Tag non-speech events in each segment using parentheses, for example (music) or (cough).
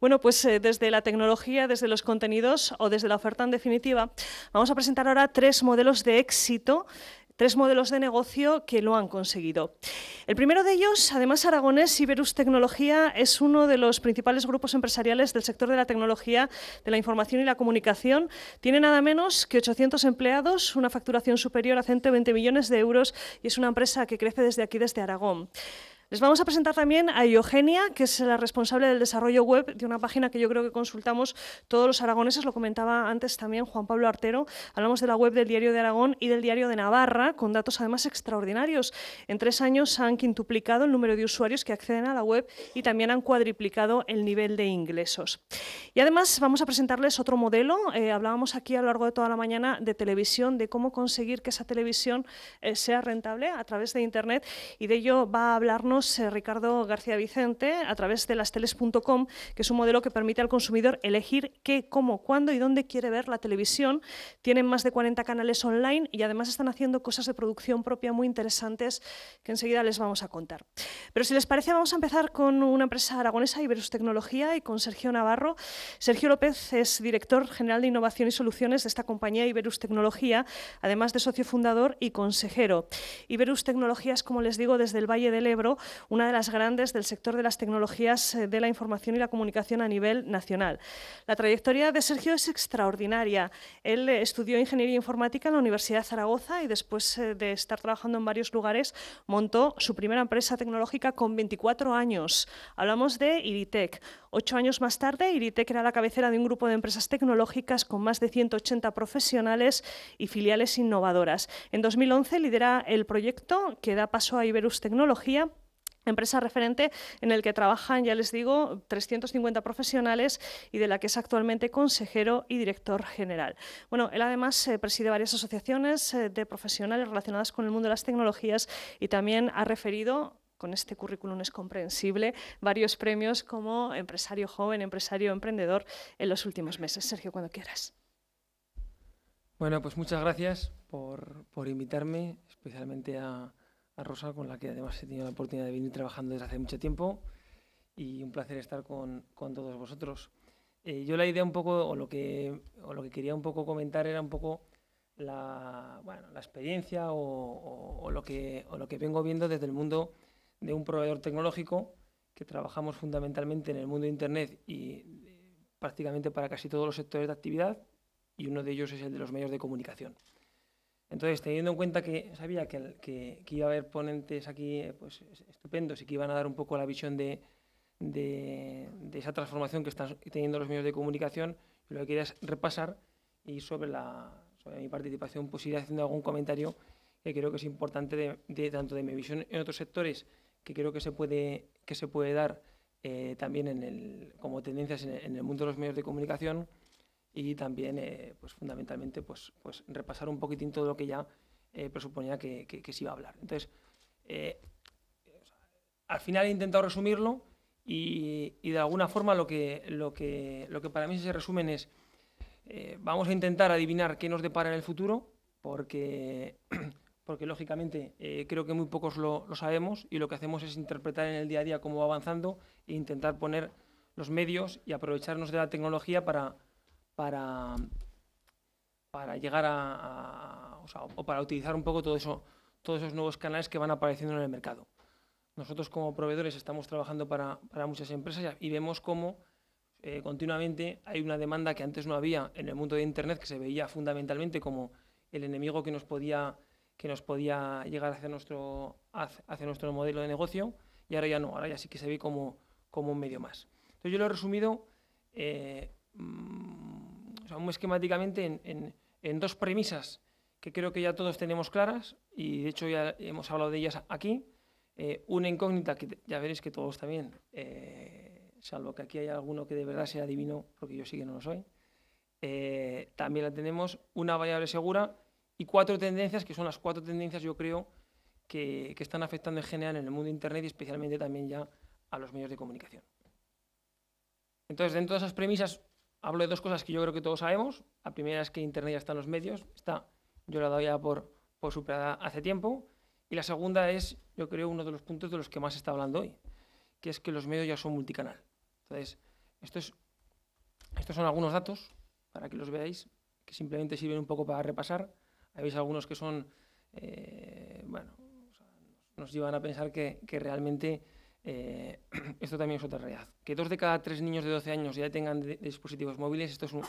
Bueno, pues eh, desde la tecnología, desde los contenidos o desde la oferta en definitiva, vamos a presentar ahora tres modelos de éxito tres modelos de negocio que lo han conseguido. El primero de ellos, además aragonés, Iberus Tecnología, es uno de los principales grupos empresariales del sector de la tecnología, de la información y la comunicación. Tiene nada menos que 800 empleados, una facturación superior a 120 millones de euros y es una empresa que crece desde aquí, desde Aragón. Les vamos a presentar también a Eugenia, que es la responsable del desarrollo web de una página que yo creo que consultamos todos los aragoneses, lo comentaba antes también Juan Pablo Artero. Hablamos de la web del Diario de Aragón y del Diario de Navarra, con datos además extraordinarios. En tres años han quintuplicado el número de usuarios que acceden a la web y también han cuadriplicado el nivel de ingresos. Y además vamos a presentarles otro modelo. Eh, hablábamos aquí a lo largo de toda la mañana de televisión, de cómo conseguir que esa televisión eh, sea rentable a través de Internet y de ello va a hablarnos eh, Ricardo García Vicente a través de las lasteles.com, que es un modelo que permite al consumidor elegir qué, cómo, cuándo y dónde quiere ver la televisión. Tienen más de 40 canales online y además están haciendo cosas de producción propia muy interesantes que enseguida les vamos a contar. Pero si les parece, vamos a empezar con una empresa aragonesa, Iberus Tecnología, y con Sergio Navarro. Sergio López es director general de Innovación y Soluciones de esta compañía Iberus Tecnología, además de socio fundador y consejero. Iberus Tecnología es, como les digo, desde el Valle del Ebro, una de las grandes del sector de las tecnologías eh, de la información y la comunicación a nivel nacional. La trayectoria de Sergio es extraordinaria. Él eh, estudió ingeniería informática en la Universidad de Zaragoza y después eh, de estar trabajando en varios lugares montó su primera empresa tecnológica con 24 años. Hablamos de Iritec. Ocho años más tarde, Iritec era la cabecera de un grupo de empresas tecnológicas con más de 180 profesionales y filiales innovadoras. En 2011 lidera el proyecto que da paso a Iberus Tecnología Empresa referente en el que trabajan, ya les digo, 350 profesionales y de la que es actualmente consejero y director general. Bueno, él además eh, preside varias asociaciones eh, de profesionales relacionadas con el mundo de las tecnologías y también ha referido con este currículum es comprensible, varios premios como empresario joven, empresario emprendedor en los últimos meses. Sergio, cuando quieras. Bueno, pues muchas gracias por invitarme, especialmente a, Rosa, con la que además he tenido la oportunidad de venir trabajando desde hace mucho tiempo y un placer estar con, todos vosotros. Eh, yo la idea un poco, o lo, que, quería un poco comentar era un poco la, experiencia o, lo que, vengo viendo desde el mundo de un proveedor tecnológico que trabajamos fundamentalmente en el mundo de Internet y eh, prácticamente para casi todos los sectores de actividad y uno de ellos es el de los medios de comunicación. Entonces, teniendo en cuenta que sabía que, iba a haber ponentes aquí pues, estupendos y que iban a dar un poco la visión de, esa transformación que están teniendo los medios de comunicación, lo que quería es repasar y sobre, mi participación pues ir haciendo algún comentario que creo que es importante de, tanto de mi visión en otros sectores que creo que se puede, que se puede dar eh, también como tendencias en el mundo de los medios de comunicación y también, eh, pues fundamentalmente, pues, pues repasar un poquitín todo lo que ya eh, presuponía que, se iba a hablar. Entonces, eh, al final he intentado resumirlo y, de alguna forma lo que, lo, que, lo que para mí se resumen es, vamos a intentar adivinar qué nos depara en el futuro, porque, (clears throat) porque lógicamente creo que muy pocos lo sabemos y lo que hacemos es interpretar en el día a día cómo va avanzando e intentar poner los medios y aprovecharnos de la tecnología para para, llegar a, o, para utilizar un poco todo eso, todos esos nuevos canales que van apareciendo en el mercado. Nosotros como proveedores estamos trabajando para, muchas empresas y vemos cómo eh, continuamente hay una demanda que antes no había en el mundo de Internet, que se veía fundamentalmente como el enemigo que nos podía, que nos podía llegar hacia nuestro, hacia nuestro modelo de negocio, y ahora ya no, ahora ya sí que se ve como, como un medio más. Entonces yo lo he resumido eh, mm, sea, muy esquemáticamente en, dos premisas que creo que ya todos tenemos claras y de hecho ya hemos hablado de ellas aquí. Eh, una incógnita que ya veréis que todos también, eh, salvo que aquí hay alguno que de verdad sea divino porque yo sí que no lo soy. Eh, también la tenemos, una variable segura y cuatro tendencias, que son las cuatro tendencias yo creo que, que están afectando en general en el mundo de Internet y especialmente también ya a los medios de comunicación. Entonces, dentro de esas premisas, hablo de dos cosas que yo creo que todos sabemos. La primera es que Internet ya está en los medios, está, yo la dado ya por, por superada hace tiempo. Y la segunda es, yo creo, uno de los puntos de los que más se está hablando hoy, que es que los medios ya son multicanal. Entonces, esto es, estos son algunos datos, para que los veáis, que simplemente sirven un poco para repasar. habéis algunos que son, eh, bueno, nos llevan a pensar que, que realmente eh, (clears throat) esto también es otra realidad. Que dos de cada tres niños de 12 años ya tengan dispositivos móviles, esto es un,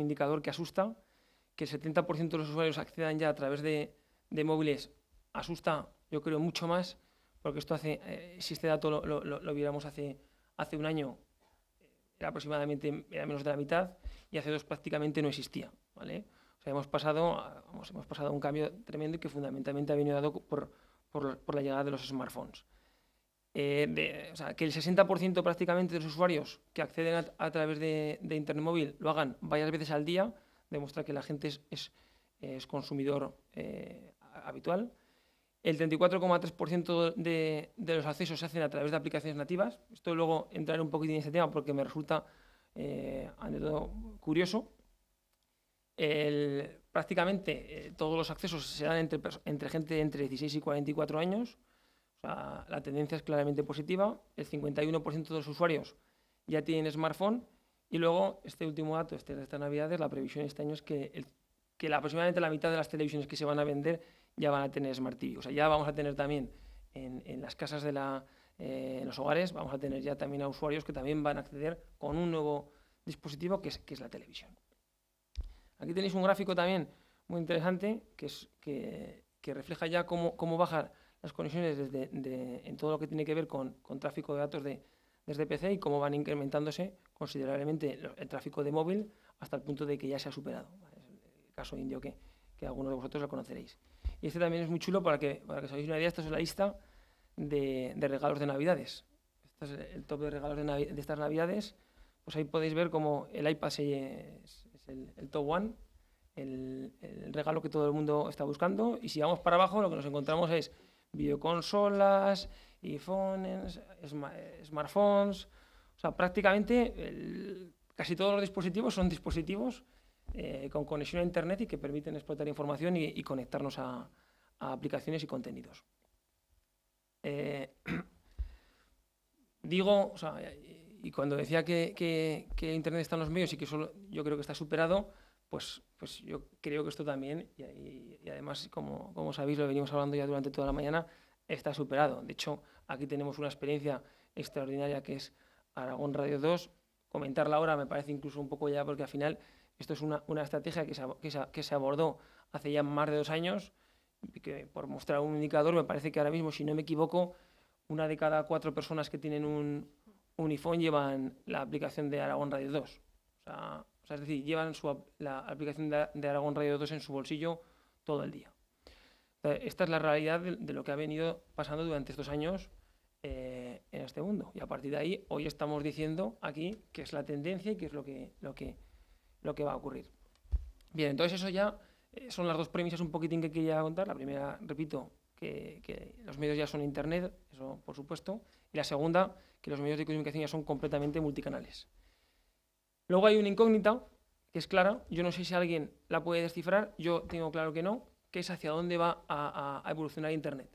indicador que asusta. Que el 70% de los usuarios accedan ya a través de, móviles asusta, yo creo, mucho más, porque esto hace, eh, si este dato lo, viéramos hace, hace un año, era aproximadamente menos de la mitad y hace dos prácticamente no existía. ¿vale? hemos pasado, hemos pasado un cambio tremendo que fundamentalmente ha venido dado por, por la llegada de los smartphones. Eh, o sea, que el 60% prácticamente de los usuarios que acceden a, través de, Internet móvil lo hagan varias veces al día, demuestra que la gente es, consumidor eh, habitual. El 34,3% de, los accesos se hacen a través de aplicaciones nativas. Esto luego entraré un poquito en este tema porque me resulta, eh, ante todo, curioso. prácticamente todos los accesos se dan entre, entre gente entre 16 y 44 años la, tendencia es claramente positiva. El 51% de los usuarios ya tienen smartphone. Y luego, este último dato, este de estas navidades, la previsión este año es que, aproximadamente la mitad de las televisiones que se van a vender ya van a tener Smart TV. O sea, ya vamos a tener también en, las casas de la, eh, en los hogares, vamos a tener ya también a usuarios que también van a acceder con un nuevo dispositivo que es, la televisión. Aquí tenéis un gráfico también muy interesante que, es, que, refleja ya cómo, cómo baja las conexiones en todo lo que tiene que ver con, con tráfico de datos de, desde PC y cómo van incrementándose considerablemente el, tráfico de móvil hasta el punto de que ya se ha superado. Es el caso indio que, que algunos de vosotros lo conoceréis. Y este también es muy chulo para que, para que os hagáis una idea. Esta es la lista de, de regalos de Navidades. Este es el top de regalos de, estas Navidades. Pues ahí podéis ver cómo el iPad es, el, top one, el, el regalo que todo el mundo está buscando. Y si vamos para abajo, lo que nos encontramos es videoconsolas, iPhones, smartphones, o sea, prácticamente casi todos los dispositivos son dispositivos eh, con conexión a Internet y que permiten explotar información y, conectarnos a, aplicaciones y contenidos. Eh, (clears throat) digo, y cuando decía que, Internet está en los medios y que solo yo creo que está superado, pues, pues, yo creo que esto también, y, además, como, como sabéis, lo venimos hablando ya durante toda la mañana, está superado. De hecho, aquí tenemos una experiencia extraordinaria que es Aragón Radio 2. Comentarla ahora me parece incluso un poco ya, porque al final esto es una, estrategia que se, que, se, abordó hace ya más de dos años, por mostrar un indicador, me parece que ahora mismo, si no me equivoco, una de cada cuatro personas que tienen un, un iPhone llevan la aplicación de Aragón Radio 2. O sea, o sea, es decir, llevan la aplicación de, Aragón Radio 2 en su bolsillo todo el día. Esta es la realidad de, lo que ha venido pasando durante estos años eh, en este mundo. Y a partir de ahí, hoy estamos diciendo aquí qué es la tendencia y qué es lo que, lo que, lo que va a ocurrir. Bien, entonces eso ya eh, son las dos premisas un poquitín que quería contar. La primera, repito, que, que, los medios ya son Internet, eso por supuesto. Y la segunda, que los medios de comunicación ya son completamente multicanales. Luego hay una incógnita que es clara, yo no sé si alguien la puede descifrar, yo tengo claro que no, que es hacia dónde va a, evolucionar Internet.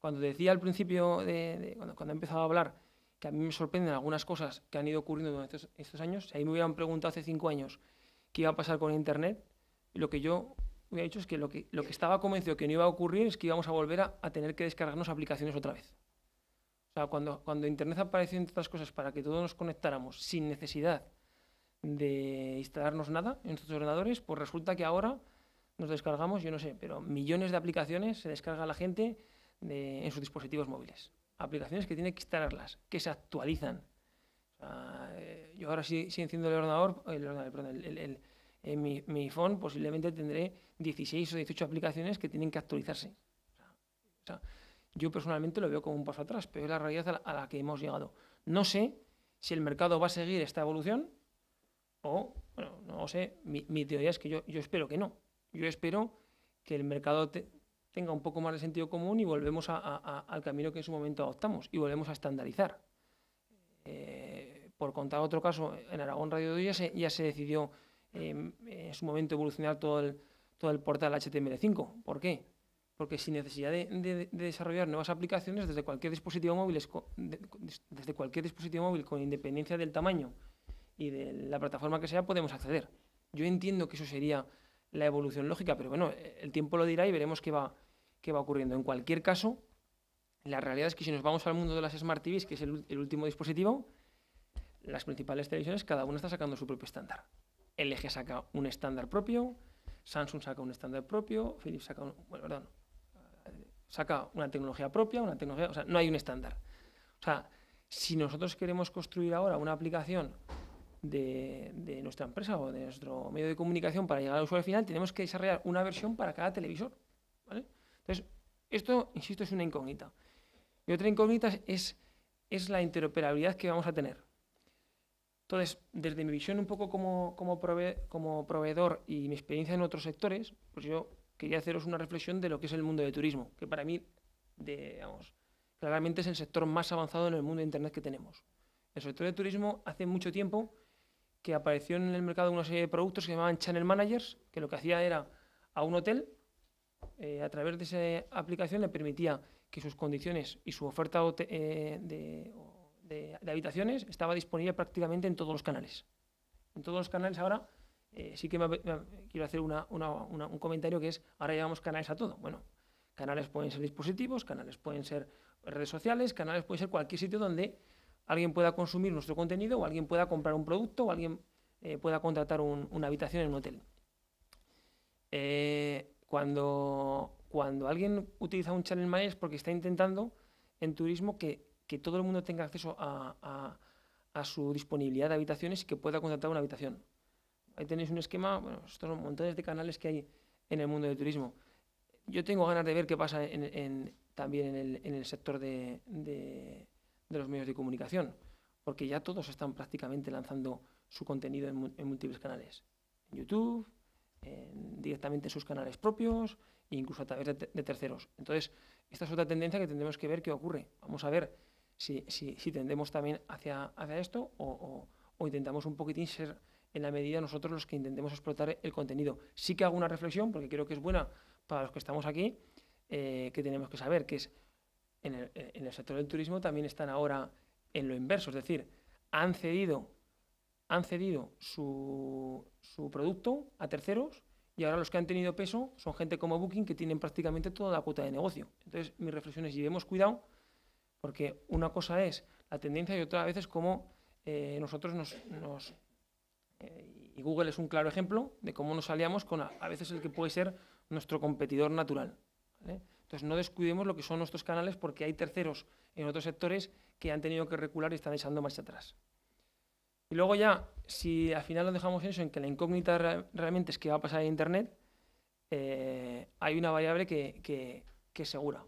Cuando decía al principio, de, cuando, he empezado a hablar, que a mí me sorprenden algunas cosas que han ido ocurriendo durante estos, años, si ahí me hubieran preguntado hace cinco años qué iba a pasar con Internet, lo que yo hubiera dicho es que lo que, estaba convencido que no iba a ocurrir es que íbamos a volver a, tener que descargarnos aplicaciones otra vez. O sea, cuando, cuando Internet apareció, entre otras cosas, para que todos nos conectáramos sin necesidad de instalarnos nada en nuestros ordenadores, pues resulta que ahora nos descargamos, yo no sé, pero millones de aplicaciones se descarga la gente en sus dispositivos móviles. Aplicaciones que tiene que instalarlas, que se actualizan. Eh, yo ahora sí, enciendo el ordenador, el, eh, mi, iPhone posiblemente tendré 16 o 18 aplicaciones que tienen que actualizarse. yo personalmente lo veo como un paso atrás, pero es la realidad a la que hemos llegado. No sé si el mercado va a seguir esta evolución bueno, no sé, mi, teoría es que yo, espero que no. Yo espero que el mercado tenga un poco más de sentido común y volvemos al camino que en su momento adoptamos y volvemos a estandarizar. Eh, por contar otro caso, en Aragón Radio 2 ya se, ya se decidió em, en su momento evolucionar todo el, todo el portal HTML5. ¿Por qué? Porque sin necesidad de, de desarrollar nuevas aplicaciones desde cualquier dispositivo móvil, desde cualquier dispositivo móvil con independencia del tamaño y de la plataforma que sea podemos acceder. Yo entiendo que eso sería la evolución lógica, pero bueno, el tiempo lo dirá y veremos qué va, qué va ocurriendo. En cualquier caso, la realidad es que si nos vamos al mundo de las Smart TVs, que es el, último dispositivo, las principales televisiones cada una está sacando su propio estándar. LG saca un estándar propio, Samsung saca un estándar propio, Philips saca un, bueno, perdón, eh, saca una tecnología propia, una tecnología, o sea, no hay un estándar. O sea, si nosotros queremos construir ahora una aplicación de, nuestra empresa o de nuestro medio de comunicación para llegar al usuario final, tenemos que desarrollar una versión para cada televisor. ¿vale? Entonces, esto, insisto, es una incógnita. Y otra incógnita es, es la interoperabilidad que vamos a tener. Entonces, desde mi visión un poco como, como, como proveedor y mi experiencia en otros sectores, pues yo quería haceros una reflexión de lo que es el mundo de turismo, que para mí, de, digamos, claramente es el sector más avanzado en el mundo de Internet que tenemos. El sector de turismo hace mucho tiempo que apareció en el mercado una serie de productos que se llamaban Channel Managers, que lo que hacía era a un hotel, eh, a través de esa aplicación le permitía que sus condiciones y su oferta eh, de, habitaciones estaba disponible prácticamente en todos los canales. En todos los canales ahora eh, sí que quiero hacer un comentario que es, ahora llevamos canales a todo. Bueno, canales pueden ser dispositivos, canales pueden ser redes sociales, canales pueden ser cualquier sitio donde alguien pueda consumir nuestro contenido o alguien pueda comprar un producto o alguien eh, pueda contratar una habitación en un hotel. Eh, cuando, cuando alguien utiliza un channel manager es porque está intentando en turismo que, todo el mundo tenga acceso a, su disponibilidad de habitaciones y que pueda contratar una habitación. Ahí tenéis un esquema, bueno, estos son montones de canales que hay en el mundo del turismo. Yo tengo ganas de ver qué pasa también en el, sector de de los medios de comunicación, porque ya todos están prácticamente lanzando su contenido en, múltiples canales, en YouTube, directamente en sus canales propios e incluso a través de, terceros. Entonces, esta es otra tendencia que tendremos que ver qué ocurre. Vamos a ver si, tendemos también hacia, hacia esto o, intentamos un poquitín ser en la medida nosotros los que intentemos explotar el contenido. Sí que hago una reflexión, porque creo que es buena para los que estamos aquí, eh, que tenemos que saber, que es en el, sector del turismo también están ahora en lo inverso, es decir, han cedido, han cedido su, producto a terceros y ahora los que han tenido peso son gente como Booking que tienen prácticamente toda la cuota de negocio. Entonces, mi reflexiones, es llevemos cuidado porque una cosa es la tendencia y otra vez es cómo eh, nosotros nos... Eh, y Google es un claro ejemplo de cómo nos aliamos con a, a, veces el que puede ser nuestro competidor natural. ¿vale? Pues no descuidemos lo que son nuestros canales porque hay terceros en otros sectores que han tenido que recular y están echando marcha atrás. Y luego ya, si al final lo dejamos eso, en que la incógnita realmente es qué va a pasar en Internet, eh, hay una variable que, es segura,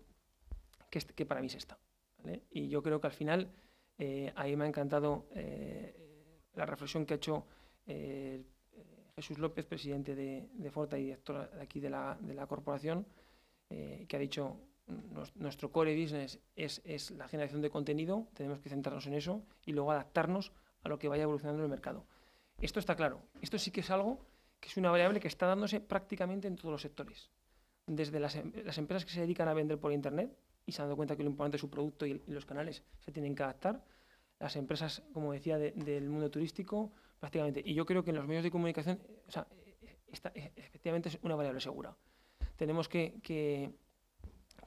que, para mí es esta. Y yo creo que al final, eh, ahí me ha encantado eh, la reflexión que ha hecho Jesús López, presidente de, Forta y director aquí de la corporación, eh, que ha dicho nuestro core business es, la generación de contenido, tenemos que centrarnos en eso y luego adaptarnos a lo que vaya evolucionando el mercado. Esto está claro, esto sí que es algo que es una variable que está dándose prácticamente en todos los sectores. Desde las, empresas que se dedican a vender por Internet y se han dado cuenta que lo importante es su producto y, los canales se tienen que adaptar, las empresas, como decía, del mundo turístico, prácticamente. Y yo creo que en los medios de comunicación, eh, eh, efectivamente es una variable segura tenemos que,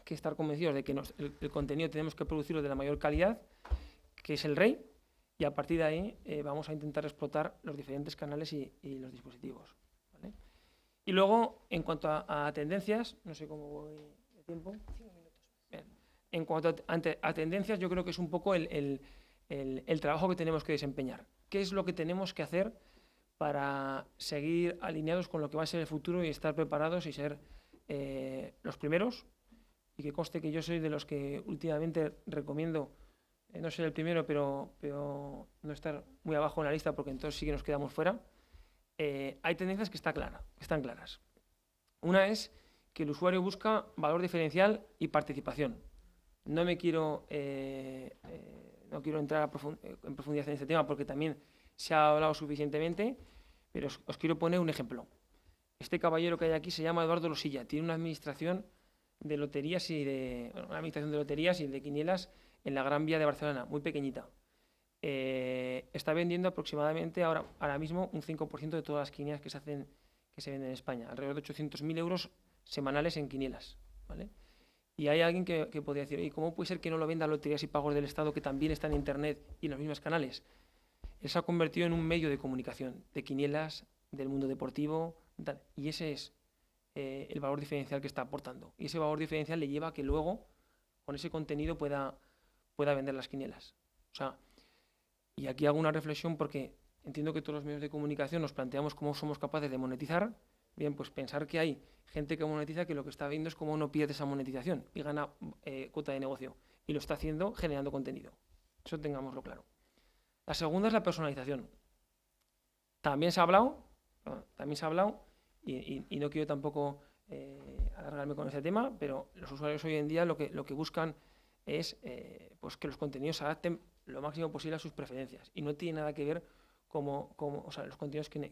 estar convencidos de que el, contenido tenemos que producirlo de la mayor calidad, que es el rey, y a partir de ahí eh, vamos a intentar explotar los diferentes canales y, los dispositivos. Y luego, en cuanto a, tendencias, no sé cómo voy de tiempo. En cuanto a, a, tendencias, yo creo que es un poco el trabajo que tenemos que desempeñar. ¿Qué es lo que tenemos que hacer para seguir alineados con lo que va a ser el futuro y estar preparados y ser eh, los primeros, y que conste que yo soy de los que últimamente recomiendo eh, no ser el primero, pero, pero, no estar muy abajo en la lista porque entonces sí que nos quedamos fuera, eh, hay tendencias que, está clara, están claras. Una es que el usuario busca valor diferencial y participación. No me quiero, no quiero entrar en profundidad en este tema porque también se ha hablado suficientemente, pero os quiero poner un ejemplo. Este caballero que hay aquí se llama Eduardo Losilla, tiene una administración de loterías y de una administración de loterías y de quinielas en la Gran Vía de Barcelona, muy pequeñita. Eh, está vendiendo aproximadamente ahora, ahora mismo un 5% de todas las quinielas que se hacen que se venden en España, alrededor de 800.000 euros semanales en quinielas, ¿vale? Y hay alguien que, podría decir, ¿y cómo puede ser que no lo venda loterías y pagos del Estado que también están en Internet y en los mismos canales? Él se ha convertido en un medio de comunicación de quinielas, del mundo deportivo, y ese es eh, el valor diferencial que está aportando. Y ese valor diferencial le lleva a que luego, con ese contenido, pueda, pueda vender las quinielas. O sea, y aquí hago una reflexión porque entiendo que todos los medios de comunicación nos planteamos cómo somos capaces de monetizar. Bien, pues pensar que hay gente que monetiza que lo que está viendo es cómo uno pierde esa monetización y gana eh, cuota de negocio. Y lo está haciendo generando contenido. Eso tengámoslo claro. La segunda es la personalización. También se ha hablado, también se ha hablado y, no quiero tampoco eh, alargarme con ese tema, pero los usuarios hoy en día lo que, lo que buscan es eh, pues que los contenidos se adapten lo máximo posible a sus preferencias y no tiene nada que ver como, como o sea, los contenidos que,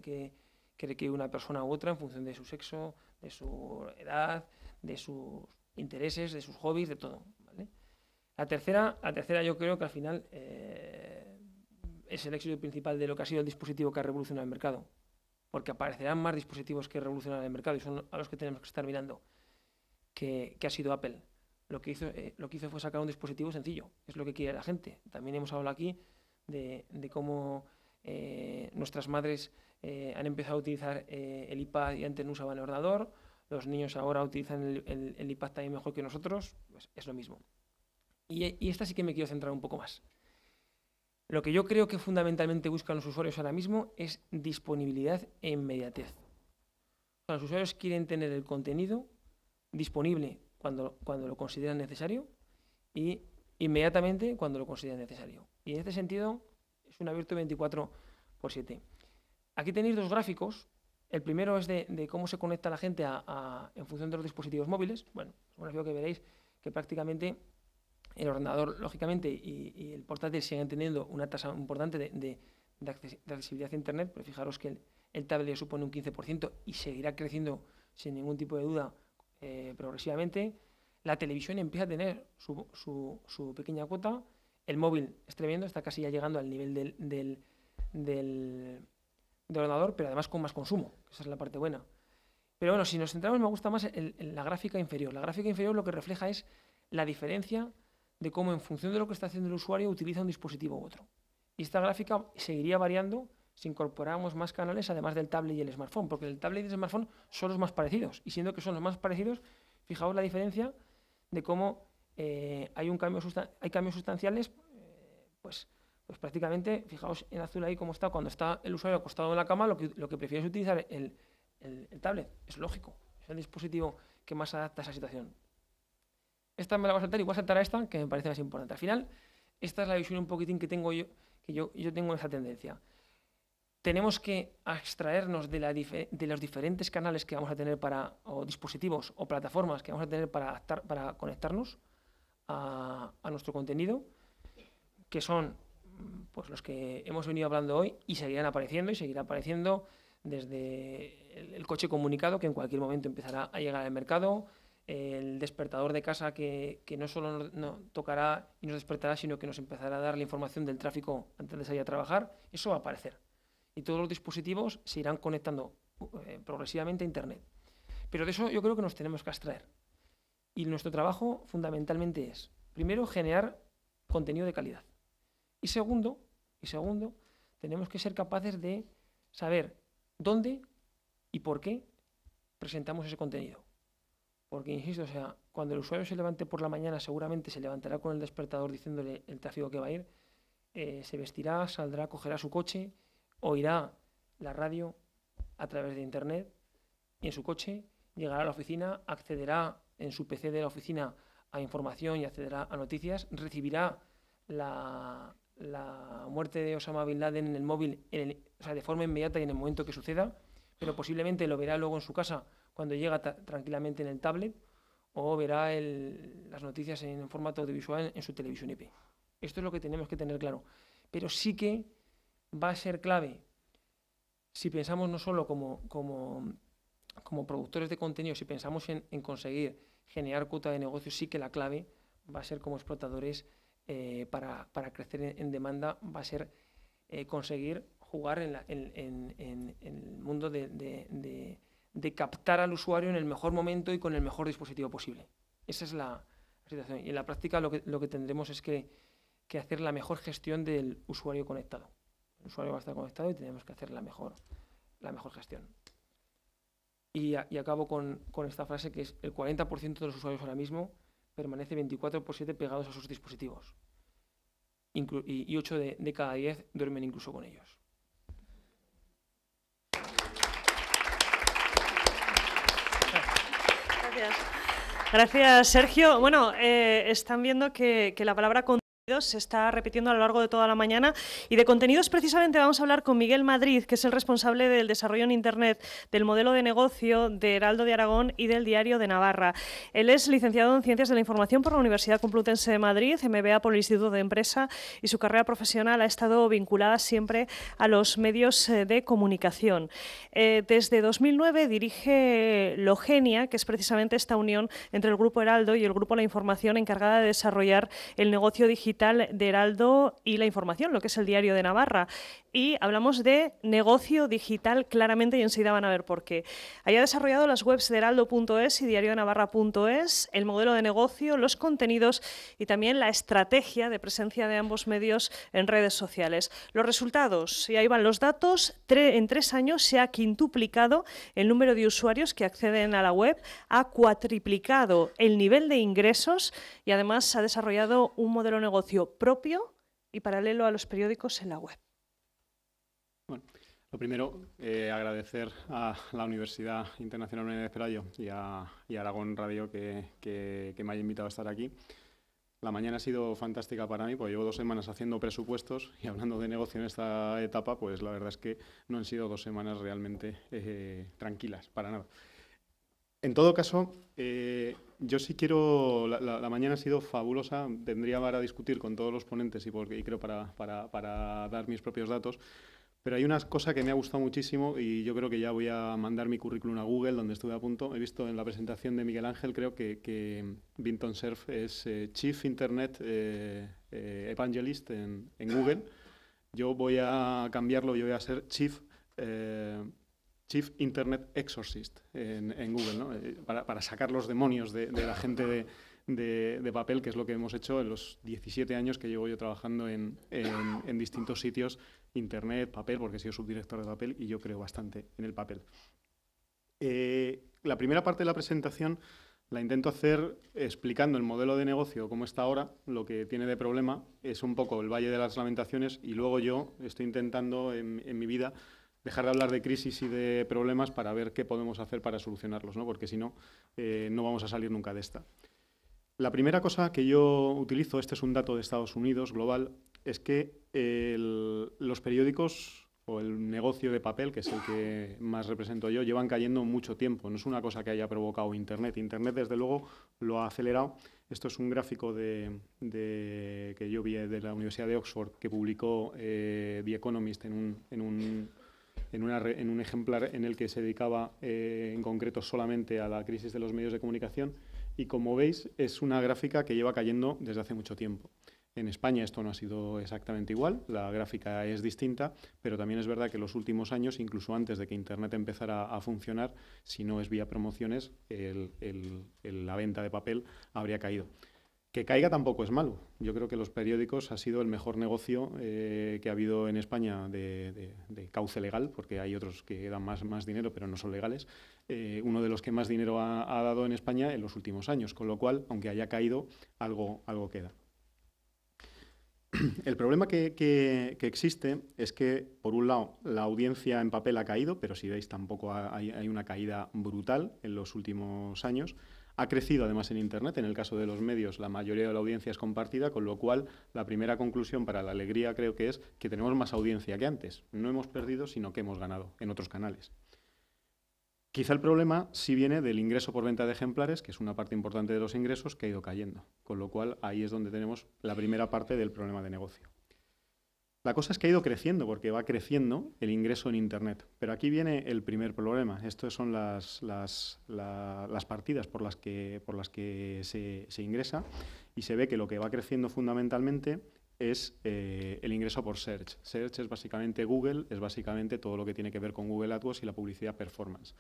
que, requiere una persona u otra en función de su sexo, de su edad, de sus intereses, de sus hobbies, de todo. ¿vale? La, tercera, la tercera yo creo que al final eh, es el éxito principal de lo que ha sido el dispositivo que ha revolucionado el mercado, porque aparecerán más dispositivos que revolucionarán el mercado y son a los que tenemos que estar mirando, que, ha sido Apple. Eh, lo que, hizo, fue sacar un dispositivo sencillo, es lo que quiere la gente. También hemos hablado aquí de, cómo eh, nuestras madres eh, han empezado a utilizar el iPad y antes no usaban el ordenador, los niños ahora utilizan el, iPad también mejor que nosotros, pues es lo mismo. Y, y esta sí que me quiero centrar un poco más. Lo que yo creo que fundamentalmente buscan los usuarios ahora mismo es disponibilidad e inmediatez. Los usuarios quieren tener el contenido disponible cuando, cuando lo consideran necesario y inmediatamente cuando lo consideran necesario. Y en este sentido es un abierto 24 x 7. Aquí tenéis dos gráficos. El primero es de, cómo se conecta la gente en función de los dispositivos móviles. Bueno, es un gráfico que veréis que prácticamente el ordenador, lógicamente, y, el portátil siguen teniendo una tasa importante de, accesibilidad a Internet, pero fijaros que el, tablet supone un 15% y seguirá creciendo sin ningún tipo de duda eh, progresivamente. La televisión empieza a tener su, pequeña cuota. El móvil es tremendo, está casi ya llegando al nivel del, ordenador, pero además con más consumo, esa es la parte buena. Pero bueno, si nos centramos, me gusta más la gráfica inferior. La gráfica inferior lo que refleja es la diferencia de cómo en función de lo que está haciendo el usuario utiliza un dispositivo u otro. Y esta gráfica seguiría variando si incorporáramos más canales además del tablet y el smartphone, porque el tablet y el smartphone son los más parecidos. Y siendo que son los más parecidos, fijaos la diferencia de cómo eh, hay, un cambio hay cambios sustanciales, eh, pues, pues prácticamente, fijaos en azul ahí cómo está, cuando está el usuario acostado en la cama, lo que, lo prefiere es utilizar el, el tablet. Es lógico, es el dispositivo que más adapta a esa situación. Esta me la voy a saltar y voy a saltar a esta, que me parece más importante. Al final, esta es la visión un poquitín que tengo yo, que yo, yo tengo esa tendencia. Tenemos que extraernos de, la de, los diferentes canales que vamos a tener para, o dispositivos o plataformas que vamos a tener para, para conectarnos a, a nuestro contenido, que son pues los que hemos venido hablando hoy y seguirán apareciendo y seguirá apareciendo desde el, coche comunicado que en cualquier momento empezará a llegar al mercado, el despertador de casa que, no solo nos tocará y nos despertará, sino que nos empezará a dar la información del tráfico antes de salir a trabajar, eso va a aparecer. Y todos los dispositivos se irán conectando eh, progresivamente a Internet. Pero de eso yo creo que nos tenemos que abstraer. Y nuestro trabajo fundamentalmente es, primero, generar contenido de calidad. Y segundo, y segundo tenemos que ser capaces de saber dónde y por qué presentamos ese contenido porque, insisto, o sea, cuando el usuario se levante por la mañana, seguramente se levantará con el despertador diciéndole el tráfico que va a ir, eh, se vestirá, saldrá, cogerá su coche, oirá la radio a través de Internet y en su coche, llegará a la oficina, accederá en su PC de la oficina a información y accederá a noticias, recibirá la, muerte de Osama Bin Laden en el móvil de forma inmediata y en el momento que suceda, pero posiblemente lo verá luego en su casa cuando llega tranquilamente en el tablet o verá las noticias en formato audiovisual en su televisión IP. Esto es lo que tenemos que tener claro. Pero sí que va a ser clave si pensamos no solo como, como, como productores de contenido, si pensamos en, conseguir generar cuota de negocio, sí que la clave va a ser como explotadores eh, para, crecer en, demanda, va a ser eh, conseguir jugar en, el mundo de de captar al usuario en el mejor momento y con el mejor dispositivo posible. Esa es la situación. Y en la práctica lo que, tendremos es que, hacer la mejor gestión del usuario conectado. El usuario va a estar conectado y tenemos que hacer la mejor, la mejor gestión. Y, acabo con, esta frase que es el 40% de los usuarios ahora mismo permanece 24 por 7 pegados a sus dispositivos. y, ocho 8 de, de cada 10 duermen incluso con ellos. Gracias. Sergio. Bueno, eh, están viendo que, que la palabra se está repitiendo a lo largo de toda la mañana. Y de contenidos precisamente vamos a hablar con Miguel Madrid, que es el responsable del desarrollo en Internet, del modelo de negocio de Heraldo de Aragón y del Diario de Navarra. Él es licenciado en Ciencias de la Información por la Universidad Complutense de Madrid, MBA por el Instituto de Empresa y su carrera profesional ha estado vinculada siempre a los medios eh, de comunicación. Eh, desde 2009 dirige Logenia, que es precisamente esta unión entre el Grupo Heraldo y el Grupo La Información encargada de desarrollar el negocio digital de Heraldo y La Información, lo que es el diario de Navarra. Y hablamos de negocio digital claramente y enseguida van a ver por qué. Haya desarrollado las webs de heraldo.es y diario de navarra.es, el modelo de negocio, los contenidos y también la estrategia de presencia de ambos medios en redes sociales. Los resultados, y ahí van los datos, en tres años se ha quintuplicado el número de usuarios que acceden a la web, ha cuatriplicado el nivel de ingresos y además se ha desarrollado un modelo negocio propio y paralelo a los periódicos en la web. Bueno, lo primero, eh, agradecer a la Universidad Internacional de Pelayo y a, Aragón Radio que, me haya invitado a estar aquí. La mañana ha sido fantástica para mí, porque llevo dos semanas haciendo presupuestos y hablando de negocio en esta etapa, pues la verdad es que no han sido dos semanas realmente eh, tranquilas, para nada. En todo caso, eh, yo sí quiero, la, mañana ha sido fabulosa, tendría para discutir con todos los ponentes y, creo para, dar mis propios datos, pero hay una cosa que me ha gustado muchísimo y yo creo que ya voy a mandar mi currículum a Google, donde estuve a punto. He visto en la presentación de Miguel Ángel, creo que, que Vinton es eh, Chief Internet eh, Evangelist en, Google. Yo voy a cambiarlo, yo voy a ser Chief Chief Internet Exorcist en, Google, ¿no? Eh, para, sacar los demonios de, la gente de, papel, que es lo que hemos hecho en los 17 años que llevo yo trabajando en, distintos sitios, Internet, papel, porque he sido subdirector de papel y yo creo bastante en el papel. Eh, la primera parte de la presentación la intento hacer explicando el modelo de negocio como está ahora, lo que tiene de problema es un poco el Valle de las Lamentaciones y luego yo estoy intentando en mi vida dejar de hablar de crisis y de problemas para ver qué podemos hacer para solucionarlos, ¿no? porque si no, eh, no vamos a salir nunca de esta. La primera cosa que yo utilizo, este es un dato de Estados Unidos global, es que los periódicos o el negocio de papel, que es el que más represento yo, llevan cayendo mucho tiempo. No es una cosa que haya provocado Internet. Internet, desde luego, lo ha acelerado. Esto es un gráfico de, que yo vi de la Universidad de Oxford que publicó eh, The Economist en un en, un ejemplar en el que se dedicaba eh, en concreto solamente a la crisis de los medios de comunicación. Y como veis, es una gráfica que lleva cayendo desde hace mucho tiempo. En España esto no ha sido exactamente igual, la gráfica es distinta, pero también es verdad que los últimos años, incluso antes de que Internet empezara a funcionar, si no es vía promociones, la venta de papel habría caído. Que caiga tampoco es malo. Yo creo que los periódicos ha sido el mejor negocio eh, que ha habido en España de, cauce legal, porque hay otros que dan más, dinero, pero no son legales. Eh, uno de los que más dinero ha, dado en España en los últimos años, con lo cual, aunque haya caído, algo, algo queda. El problema que, existe es que, por un lado, la audiencia en papel ha caído, pero si veis tampoco hay una caída brutal en los últimos años. Ha crecido además en Internet, en el caso de los medios la mayoría de la audiencia es compartida, con lo cual la primera conclusión para la alegría creo que es que tenemos más audiencia que antes. No hemos perdido, sino que hemos ganado en otros canales. Quizá el problema sí viene del ingreso por venta de ejemplares, que es una parte importante de los ingresos, que ha ido cayendo. Con lo cual, ahí es donde tenemos la primera parte del problema de negocio. La cosa es que ha ido creciendo, porque va creciendo el ingreso en Internet. Pero aquí viene el primer problema. Estas son las, las, partidas por las que, por las que se, ingresa y se ve que lo que va creciendo fundamentalmente es eh, el ingreso por search. Search es básicamente Google, es básicamente todo lo que tiene que ver con Google AdWords y la publicidad performance.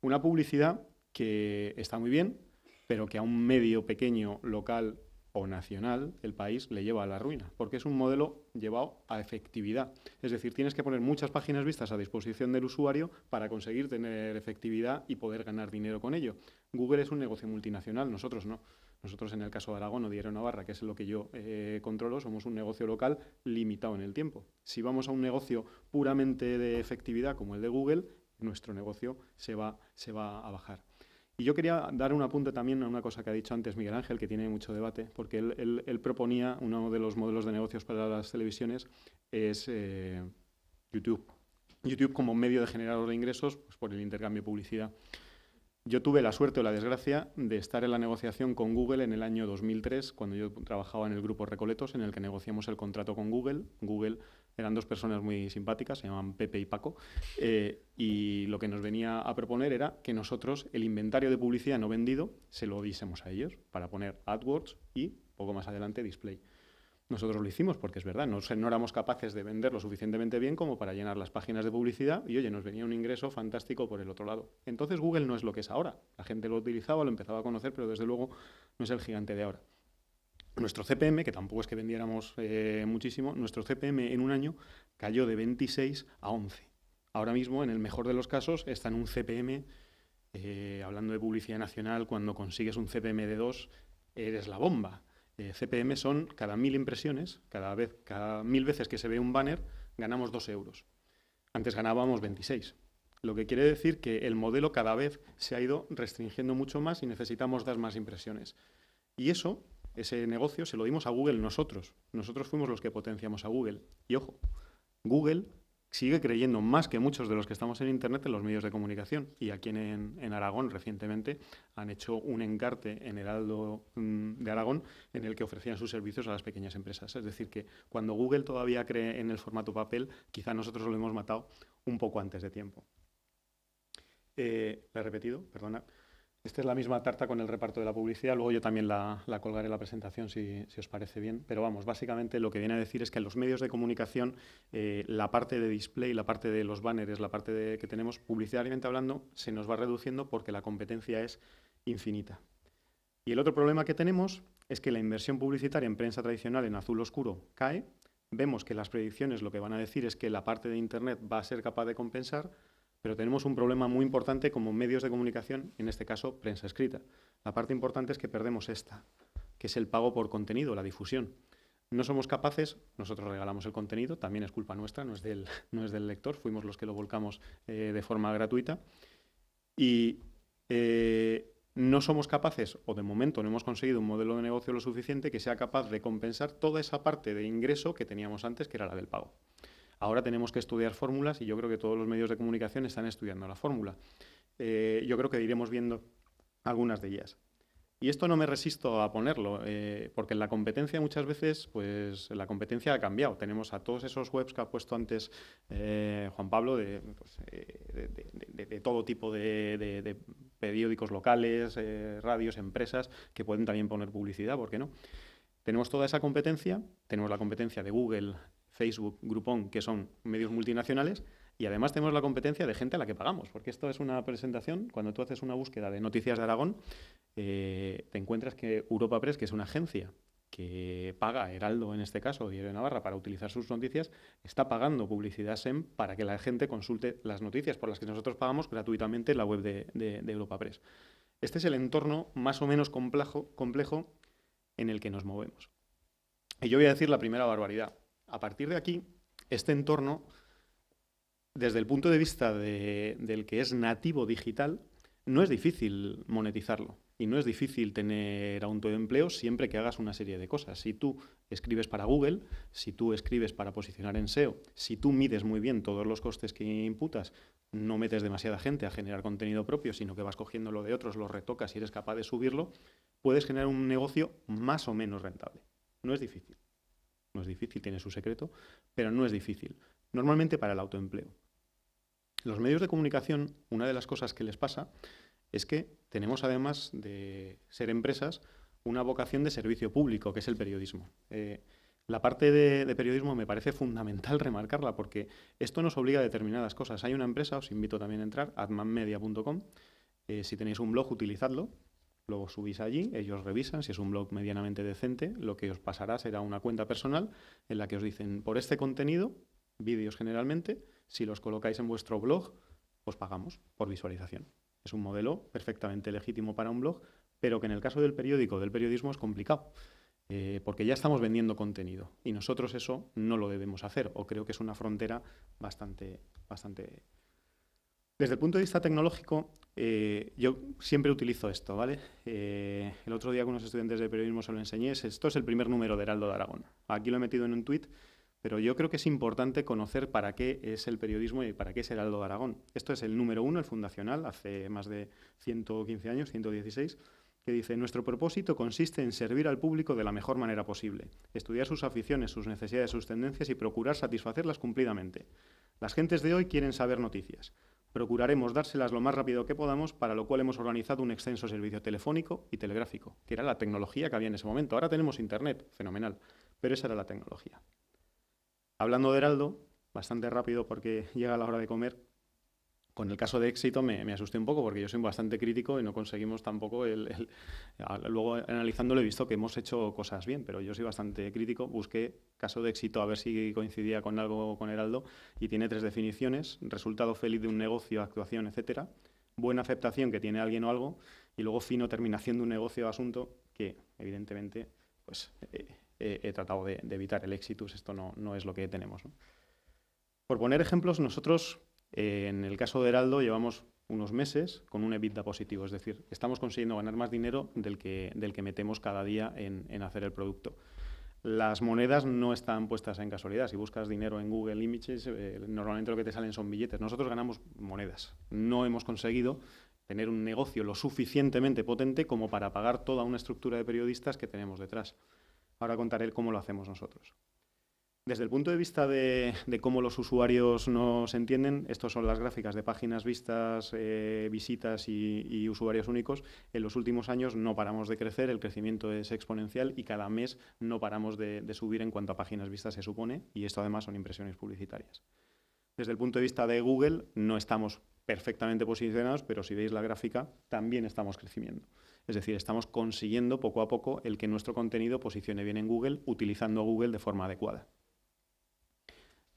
Una publicidad que está muy bien, pero que a un medio pequeño, local, o nacional el país le lleva a la ruina, porque es un modelo llevado a efectividad. Es decir, tienes que poner muchas páginas vistas a disposición del usuario para conseguir tener efectividad y poder ganar dinero con ello. Google es un negocio multinacional, nosotros no. Nosotros en el caso de Aragón o Diario Navarra, que es lo que yo eh, controlo, somos un negocio local limitado en el tiempo. Si vamos a un negocio puramente de efectividad como el de Google, nuestro negocio se va, se va a bajar. Y yo quería dar un apunte también a una cosa que ha dicho antes Miguel Ángel, que tiene mucho debate, porque él, proponía uno de los modelos de negocios para las televisiones, es eh, YouTube. YouTube como medio de generador de ingresos pues por el intercambio de publicidad. Yo tuve la suerte o la desgracia de estar en la negociación con Google en el año 2003, cuando yo trabajaba en el grupo Recoletos, en el que negociamos el contrato con Google. Google eran dos personas muy simpáticas, se llamaban Pepe y Paco, eh, y lo que nos venía a proponer era que nosotros el inventario de publicidad no vendido se lo diésemos a ellos para poner AdWords y, poco más adelante, display. Nosotros lo hicimos porque es verdad, no, no éramos capaces de vender lo suficientemente bien como para llenar las páginas de publicidad y oye, nos venía un ingreso fantástico por el otro lado. Entonces Google no es lo que es ahora. La gente lo utilizaba, lo empezaba a conocer, pero desde luego no es el gigante de ahora. Nuestro CPM, que tampoco es que vendiéramos eh, muchísimo, nuestro CPM en un año cayó de 26 a 11. Ahora mismo, en el mejor de los casos, está en un CPM, eh, hablando de publicidad nacional, cuando consigues un CPM de 2, eres la bomba. Eh, CPM son cada mil impresiones, cada, vez, cada mil veces que se ve un banner, ganamos 2 euros. Antes ganábamos 26. Lo que quiere decir que el modelo cada vez se ha ido restringiendo mucho más y necesitamos dar más impresiones. Y eso ese negocio se lo dimos a Google nosotros. Nosotros fuimos los que potenciamos a Google. Y ojo, Google sigue creyendo más que muchos de los que estamos en Internet en los medios de comunicación. Y aquí en, Aragón recientemente han hecho un encarte en Heraldo mm, de Aragón en el que ofrecían sus servicios a las pequeñas empresas. Es decir, que cuando Google todavía cree en el formato papel, quizá nosotros lo hemos matado un poco antes de tiempo. Eh, Le he repetido, perdona. Esta es la misma tarta con el reparto de la publicidad, luego yo también la, colgaré en la presentación si, os parece bien. Pero vamos, básicamente lo que viene a decir es que en los medios de comunicación eh, la parte de display, la parte de los banners, la parte que tenemos publicitariamente hablando, se nos va reduciendo porque la competencia es infinita. Y el otro problema que tenemos es que la inversión publicitaria en prensa tradicional en azul oscuro cae, vemos que las predicciones lo que van a decir es que la parte de Internet va a ser capaz de compensar, pero tenemos un problema muy importante como medios de comunicación, en este caso prensa escrita. La parte importante es que perdemos esta, que es el pago por contenido, la difusión. No somos capaces, nosotros regalamos el contenido, también es culpa nuestra, no es del, (laughs) no es del lector, fuimos los que lo volcamos eh, de forma gratuita. Y eh, no somos capaces, o de momento no hemos conseguido un modelo de negocio lo suficiente que sea capaz de compensar toda esa parte de ingreso que teníamos antes, que era la del pago. Ahora tenemos que estudiar fórmulas y yo creo que todos los medios de comunicación están estudiando la fórmula. Eh, yo creo que iremos viendo algunas de ellas. Y esto no me resisto a ponerlo, eh, porque en la competencia muchas veces, pues la competencia ha cambiado. Tenemos a todos esos webs que ha puesto antes eh, Juan Pablo, pues, de, de, todo tipo de, periódicos locales, radios, empresas, que pueden también poner publicidad, ¿por qué no? Tenemos toda esa competencia, tenemos la competencia de Google, Facebook, Groupon, que son medios multinacionales, y además tenemos la competencia de gente a la que pagamos, porque esto es una presentación, cuando tú haces una búsqueda de noticias de Aragón, eh, te encuentras que Europa Press, que es una agencia que paga Heraldo en este caso, Diario de Navarra, para utilizar sus noticias, está pagando publicidad SEM para que la gente consulte las noticias por las que nosotros pagamos gratuitamente la web de, Europa Press. Este es el entorno más o menos complejo en el que nos movemos. Y yo voy a decir la primera barbaridad. A partir de aquí, este entorno, desde el punto de vista del que es nativo digital, no es difícil monetizarlo y no es difícil tener autoempleo siempre que hagas una serie de cosas. Si tú escribes para Google, si tú escribes para posicionar en SEO, si tú mides muy bien todos los costes que imputas, no metes demasiada gente a generar contenido propio, sino que vas cogiendo lo de otros, lo retocas y eres capaz de subirlo, puedes generar un negocio más o menos rentable. No es difícil. No es difícil, tiene su secreto, pero no es difícil. Normalmente para el autoempleo. Los medios de comunicación, una de las cosas que les pasa es que tenemos, además de ser empresas, una vocación de servicio público, que es el periodismo. Eh, la parte de, periodismo me parece fundamental (laughs) remarcarla porque esto nos obliga a determinadas cosas. Hay una empresa, os invito también a entrar, admanmedia.com. Eh, si tenéis un blog, utilizadlo. Luego subís allí, ellos revisan, si es un blog medianamente decente, lo que os pasará será una cuenta personal en la que os dicen, por este contenido, vídeos generalmente, si los colocáis en vuestro blog, os pagamos por visualización. Es un modelo perfectamente legítimo para un blog, pero que en el caso del periódico, del periodismo, es complicado. Eh, porque ya estamos vendiendo contenido y nosotros eso no lo debemos hacer o creo que es una frontera bastante, bastante desde el punto de vista tecnológico, eh, yo siempre utilizo esto, ¿vale? Eh, el otro día con unos estudiantes de periodismo se lo enseñé, esto es el primer número de Heraldo de Aragón. Aquí lo he metido en un tuit, pero yo creo que es importante conocer para qué es el periodismo y para qué es Heraldo de Aragón. Esto es el número uno, el fundacional, hace más de 115 años, 116, que dice, nuestro propósito consiste en servir al público de la mejor manera posible, estudiar sus aficiones, sus necesidades, sus tendencias y procurar satisfacerlas cumplidamente. Las gentes de hoy quieren saber noticias Procuraremos dárselas lo más rápido que podamos, para lo cual hemos organizado un extenso servicio telefónico y telegráfico, que era la tecnología que había en ese momento. Ahora tenemos Internet, fenomenal, pero esa era la tecnología. Hablando de Heraldo, bastante rápido porque (laughs) llega la hora de comer, con el caso de éxito me, asusté un poco porque yo soy bastante crítico y no conseguimos tampoco el, Luego analizándolo he visto que hemos hecho cosas bien, pero yo soy bastante crítico. Busqué caso de éxito a ver si coincidía con algo con Heraldo y tiene tres definiciones. Resultado feliz de un negocio, actuación, etcétera. Buena aceptación que tiene alguien o algo. Y luego fino terminación de un negocio o asunto que, evidentemente, pues eh, eh, he tratado de, evitar el éxito. Esto no, no es lo que tenemos. Por poner ejemplos, nosotros eh, en el caso de Heraldo llevamos unos meses con un EBITDA positivo, es decir, estamos consiguiendo ganar más dinero del que, metemos cada día en, hacer el producto las monedas no están puestas en casualidad. Si buscas dinero en Google Images, eh, normalmente lo que te salen son billetes. Nosotros ganamos monedas. No hemos conseguido tener un negocio lo suficientemente potente como para pagar toda una estructura de periodistas que tenemos detrás. Ahora contaré cómo lo hacemos nosotros. Desde el punto de vista de, cómo los usuarios nos entienden, estas son las gráficas de páginas vistas, eh, visitas y, usuarios únicos. En los últimos años no paramos de crecer, el crecimiento es exponencial y cada mes no paramos de, subir en cuanto a páginas vistas se supone, y esto además son impresiones publicitarias. Desde el punto de vista de Google no estamos perfectamente posicionados, pero si veis la gráfica, también estamos creciendo. Es decir, estamos consiguiendo poco a poco el que nuestro contenido posicione bien en Google utilizando Google de forma adecuada.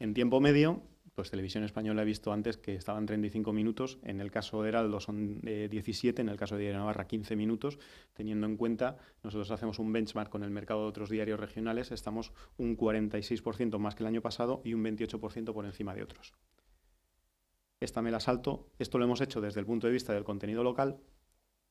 En tiempo medio, pues Televisión Española ha visto antes que estaban 35 minutos, en el caso de Heraldo son 17, eh, en el caso de Diario Navarra 15 minutos, teniendo en cuenta, nosotros hacemos un benchmark con el mercado de otros diarios regionales, estamos un 46% más que el año pasado y un 28% por encima de otros. Esta me la salto, esto lo hemos hecho desde el punto de vista del contenido local,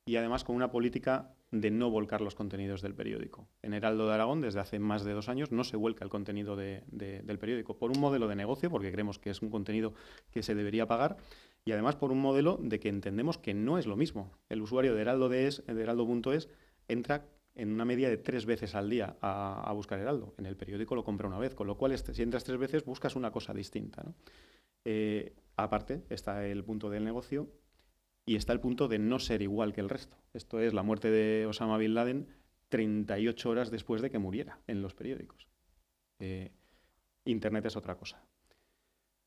y además con una política de no volcar los contenidos del periódico. En Heraldo de Aragón, desde hace más de dos años, no se vuelca el contenido del periódico por un modelo de negocio, porque creemos que es un contenido que se debería pagar, y además por un modelo de que entendemos que no es lo mismo. El usuario de Heraldo.es entra en una media de tres veces al día a, buscar Heraldo. En el periódico lo compra una vez, con lo cual si entras tres veces buscas una cosa distinta. Eh, aparte está el punto del negocio y está al punto de no ser igual que el resto. Esto es la muerte de Osama Bin Laden 38 horas después de que muriera en los periódicos. Eh, Internet es otra cosa.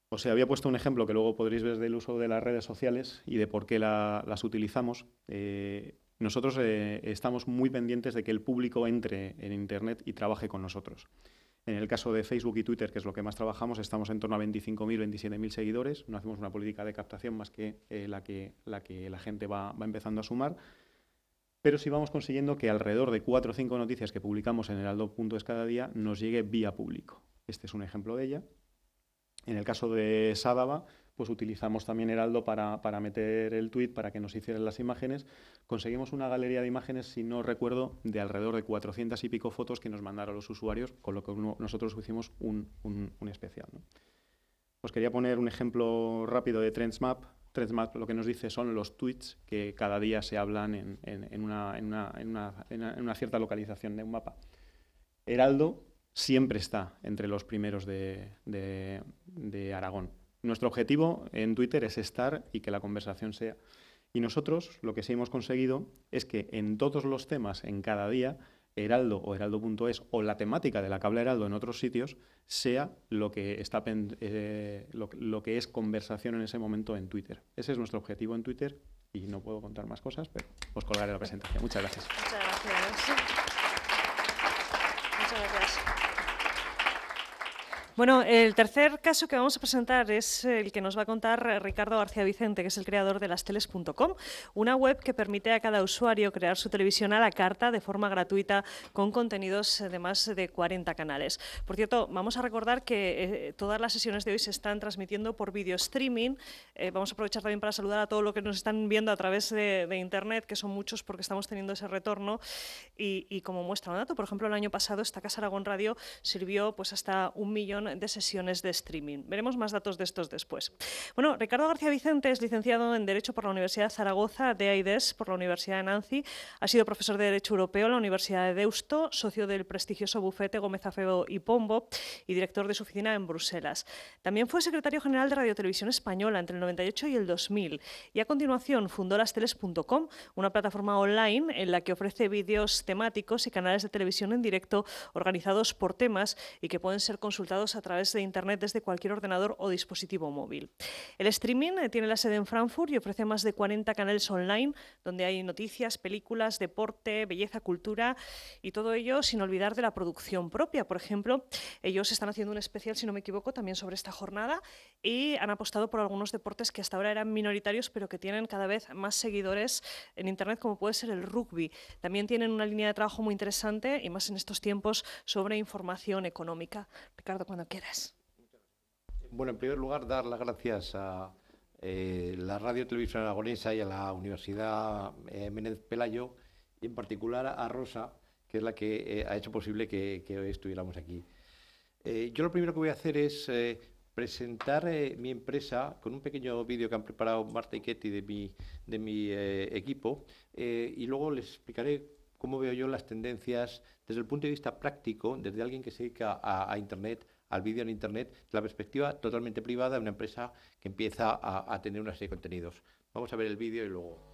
Os había puesto un ejemplo que luego podréis ver del uso de las redes sociales y de por qué las utilizamos. Eh, nosotros eh, estamos muy pendientes de que el público entre en Internet y trabaje con nosotros. En el caso de Facebook y Twitter, que es lo que más trabajamos, estamos en torno a 25.000, 27.000 seguidores. No hacemos una política de captación más que, eh, la, que la gente va, empezando a sumar pero sí vamos consiguiendo que alrededor de cuatro o cinco noticias que publicamos en el Aldo.es cada día nos llegue vía público. Este es un ejemplo de ella. En el caso de Sádava pues utilizamos también Heraldo para, meter el tweet, para que nos hicieran las imágenes. Conseguimos una galería de imágenes, si no recuerdo, de alrededor de 400 y pico fotos que nos mandaron los usuarios, con lo que nosotros hicimos un, especial. Os quería poner un ejemplo rápido de TrendsMap. TrendsMap lo que nos dice son los tweets que cada día se hablan en, en, una, cierta localización de un mapa. Heraldo siempre está entre los primeros de Aragón. Nuestro objetivo en Twitter es estar y que la conversación sea. Y nosotros lo que sí hemos conseguido es que en todos los temas, en cada día, Heraldo o Heraldo.es o la temática de la Cable Heraldo en otros sitios sea lo que, está, eh, lo, que es conversación en ese momento en Twitter. Ese es nuestro objetivo en Twitter y no puedo contar más cosas, pero os colgaré la presentación. Muchas gracias. Bueno, el tercer caso que vamos a presentar es el que nos va a contar Ricardo García Vicente, que es el creador de las teles.com, una web que permite a cada usuario crear su televisión a la carta de forma gratuita con contenidos de más de 40 canales. Por cierto, vamos a recordar que eh, todas las sesiones de hoy se están transmitiendo por video streaming. Eh, vamos a aprovechar también para saludar a todos los que nos están viendo a través de, Internet, que son muchos porque estamos teniendo ese retorno. Y, como muestra un dato, por ejemplo, el año pasado esta Casa Aragón Radio sirvió pues hasta un millón de sesiones de streaming. Veremos más datos de estos después. Bueno, Ricardo García Vicente es licenciado en Derecho por la Universidad de Zaragoza, de AIDES por la Universidad de Nancy. Ha sido profesor de Derecho Europeo en la Universidad de Deusto, socio del prestigioso bufete Gómez Afeo y Pombo y director de su oficina en Bruselas. También fue secretario general de Radio Televisión Española entre el 98 y el 2000 y a continuación fundó las teles.com una plataforma online en la que ofrece vídeos temáticos y canales de televisión en directo organizados por temas y que pueden ser consultados a través de Internet desde cualquier ordenador o dispositivo móvil. El streaming eh, tiene la sede en Frankfurt y ofrece más de 40 canales online donde hay noticias, películas, deporte, belleza, cultura y todo ello sin olvidar de la producción propia. Por ejemplo, ellos están haciendo un especial, si no me equivoco, también sobre esta jornada y han apostado por algunos deportes que hasta ahora eran minoritarios pero que tienen cada vez más seguidores en Internet como puede ser el rugby. También tienen una línea de trabajo muy interesante y más en estos tiempos sobre información económica. Ricardo, cuando bueno, en primer lugar, dar las gracias a eh, la Radio Televisión Aragonesa y a la Universidad eh, Menéndez Pelayo, y en particular a Rosa, que es la que eh, ha hecho posible que, hoy estuviéramos aquí. yo lo primero que voy a hacer es presentar mi empresa con un pequeño vídeo que han preparado Marta y Ketty de mi, de mi equipo, y luego les explicaré cómo veo yo las tendencias desde el punto de vista práctico, desde alguien que se dedica a, a Internet, al vídeo en Internet, la perspectiva totalmente privada de una empresa que empieza a, tener una serie de contenidos. Vamos a ver el vídeo y luego...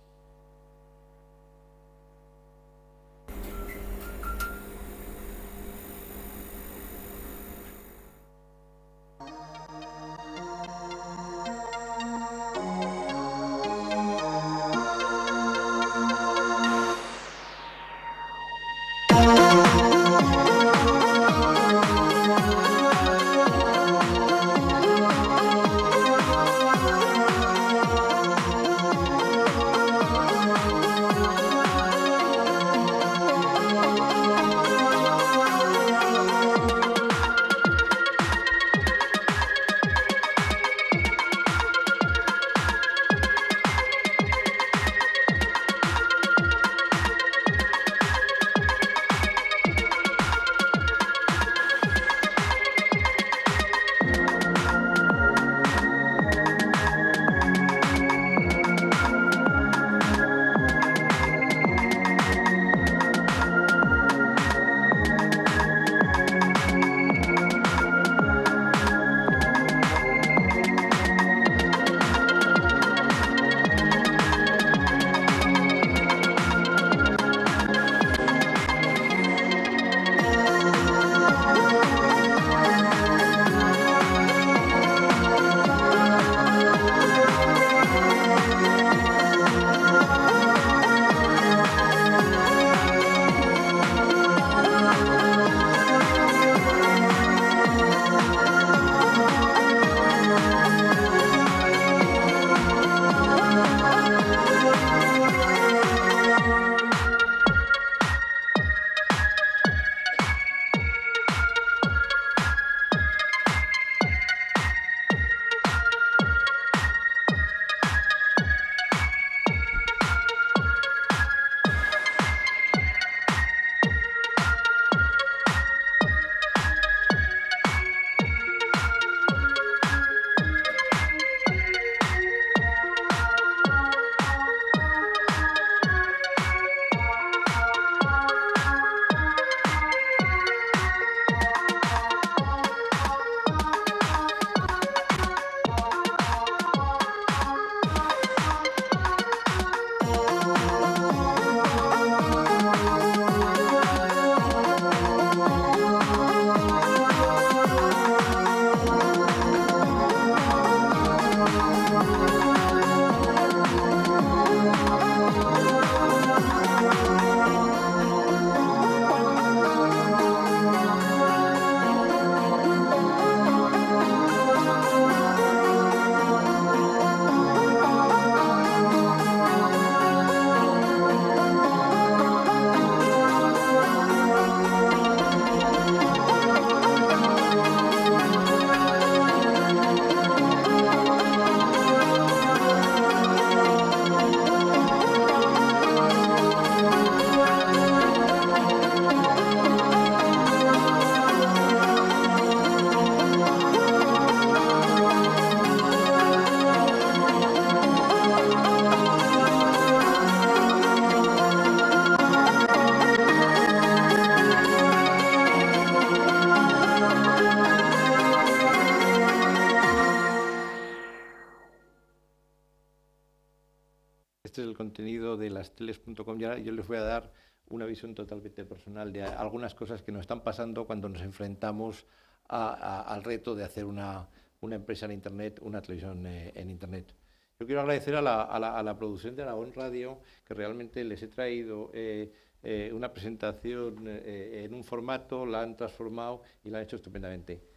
contenido de las teles.com, yo les voy a dar una visión totalmente personal de algunas cosas que nos están pasando cuando nos enfrentamos al reto de hacer una, una, empresa en Internet, una televisión eh, en Internet. Yo quiero agradecer a la, a la, la producción de Aragón Radio, que realmente les he traído eh, eh, una presentación en un formato, la han transformado y la han hecho estupendamente.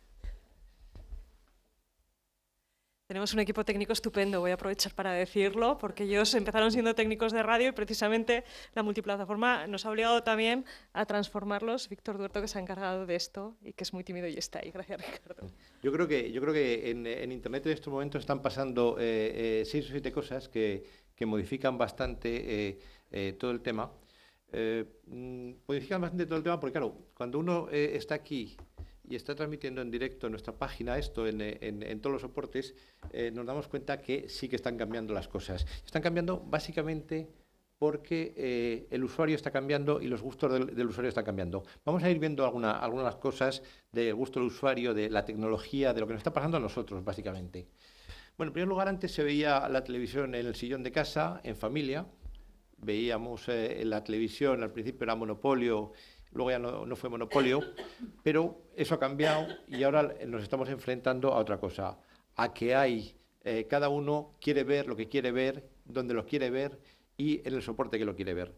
Tenemos un equipo técnico estupendo, voy a aprovechar para decirlo, porque ellos empezaron siendo técnicos de radio y precisamente la multiplataforma nos ha obligado también a transformarlos. Víctor Duerto, que se ha encargado de esto y que es muy tímido y está ahí. Gracias, Ricardo. Yo creo que, yo creo que en, Internet en estos momentos están pasando eh, eh, seis o siete cosas que, modifican bastante eh, todo el tema. Mm, modifican bastante todo el tema porque, claro, cuando uno está aquí y está transmitiendo en directo en nuestra página esto en, todos los soportes, eh, nos damos cuenta que sí que están cambiando las cosas. Están cambiando básicamente porque eh, el usuario está cambiando y los gustos del, usuario están cambiando. Vamos a ir viendo alguna, algunas cosas del gusto del usuario, de la tecnología, de lo que nos está pasando a nosotros, básicamente. Bueno, en primer lugar, antes se veía la televisión en el sillón de casa, en familia. Veíamos eh, en la televisión, al principio era monopolio luego ya no, fue monopolio, pero eso ha cambiado y ahora nos estamos enfrentando a otra cosa, a que hay, eh, cada uno quiere ver lo que quiere ver, donde lo quiere ver y en el soporte que lo quiere ver.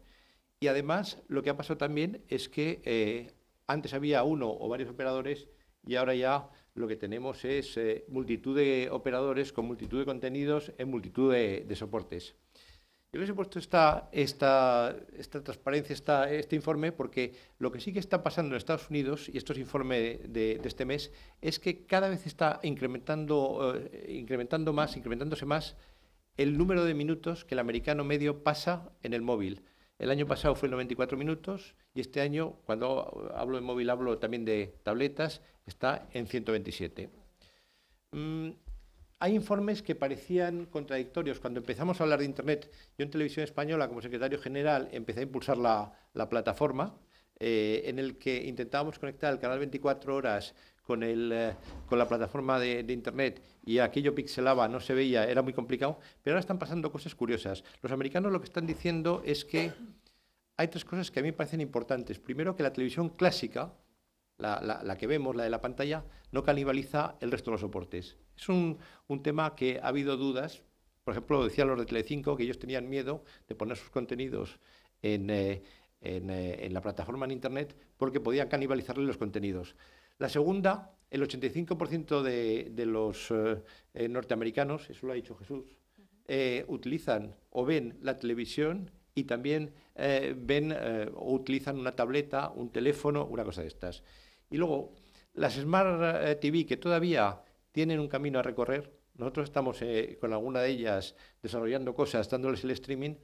Y además lo que ha pasado también es que eh, antes había uno o varios operadores y ahora ya lo que tenemos es eh, multitud de operadores con multitud de contenidos en multitud de soportes. Yo les he puesto esta, transparencia, este informe, porque lo que sí que está pasando en Estados Unidos, y esto es informe de, este mes, es que cada vez está incrementando, eh, incrementando más, incrementándose más el número de minutos que el americano medio pasa en el móvil. El año pasado fue 94 minutos y este año, cuando hablo de móvil, hablo también de tabletas, está en 127 hay informes que parecían contradictorios. Cuando empezamos a hablar de Internet, yo en Televisión Española, como secretario general, empecé a impulsar la, plataforma eh, en el que intentábamos conectar el canal 24 horas con, el, eh, la plataforma de, de, Internet y aquello pixelaba, no se veía, era muy complicado, pero ahora están pasando cosas curiosas. Los americanos lo que están diciendo es que hay tres cosas que a mí me parecen importantes. Primero, que la televisión clásica, la, que vemos, la de la pantalla, no canibaliza el resto de los soportes. Es un, tema que ha habido dudas. Por ejemplo, decían los de Telecinco que ellos tenían miedo de poner sus contenidos en, eh, eh, en, la plataforma en Internet porque podían canibalizarle los contenidos. La segunda, el 85% de, de, los eh, norteamericanos, eso lo ha dicho Jesús, utilizan o ven la televisión y también ven o utilizan una tableta, un teléfono, una cosa de estas. Y luego, las Smart eh, TV que todavía tienen un camino a recorrer, nosotros estamos eh, con alguna de ellas desarrollando cosas, dándoles el streaming,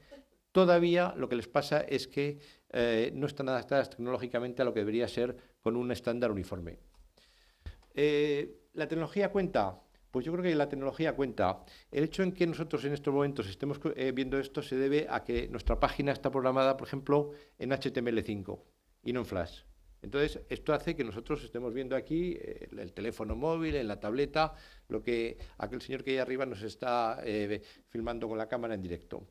todavía lo que les pasa es que eh, no están adaptadas tecnológicamente a lo que debería ser con un estándar uniforme. ¿La tecnología cuenta? Pues yo creo que la tecnología cuenta. El hecho en que nosotros en estos momentos estemos viendo esto se debe a que nuestra página está programada, por ejemplo, en HTML5 y no en Flash. Entonces, esto hace que nosotros estemos viendo aquí eh, el teléfono móvil, en la tableta, lo que aquel señor que hay arriba nos está eh, filmando con la cámara en directo.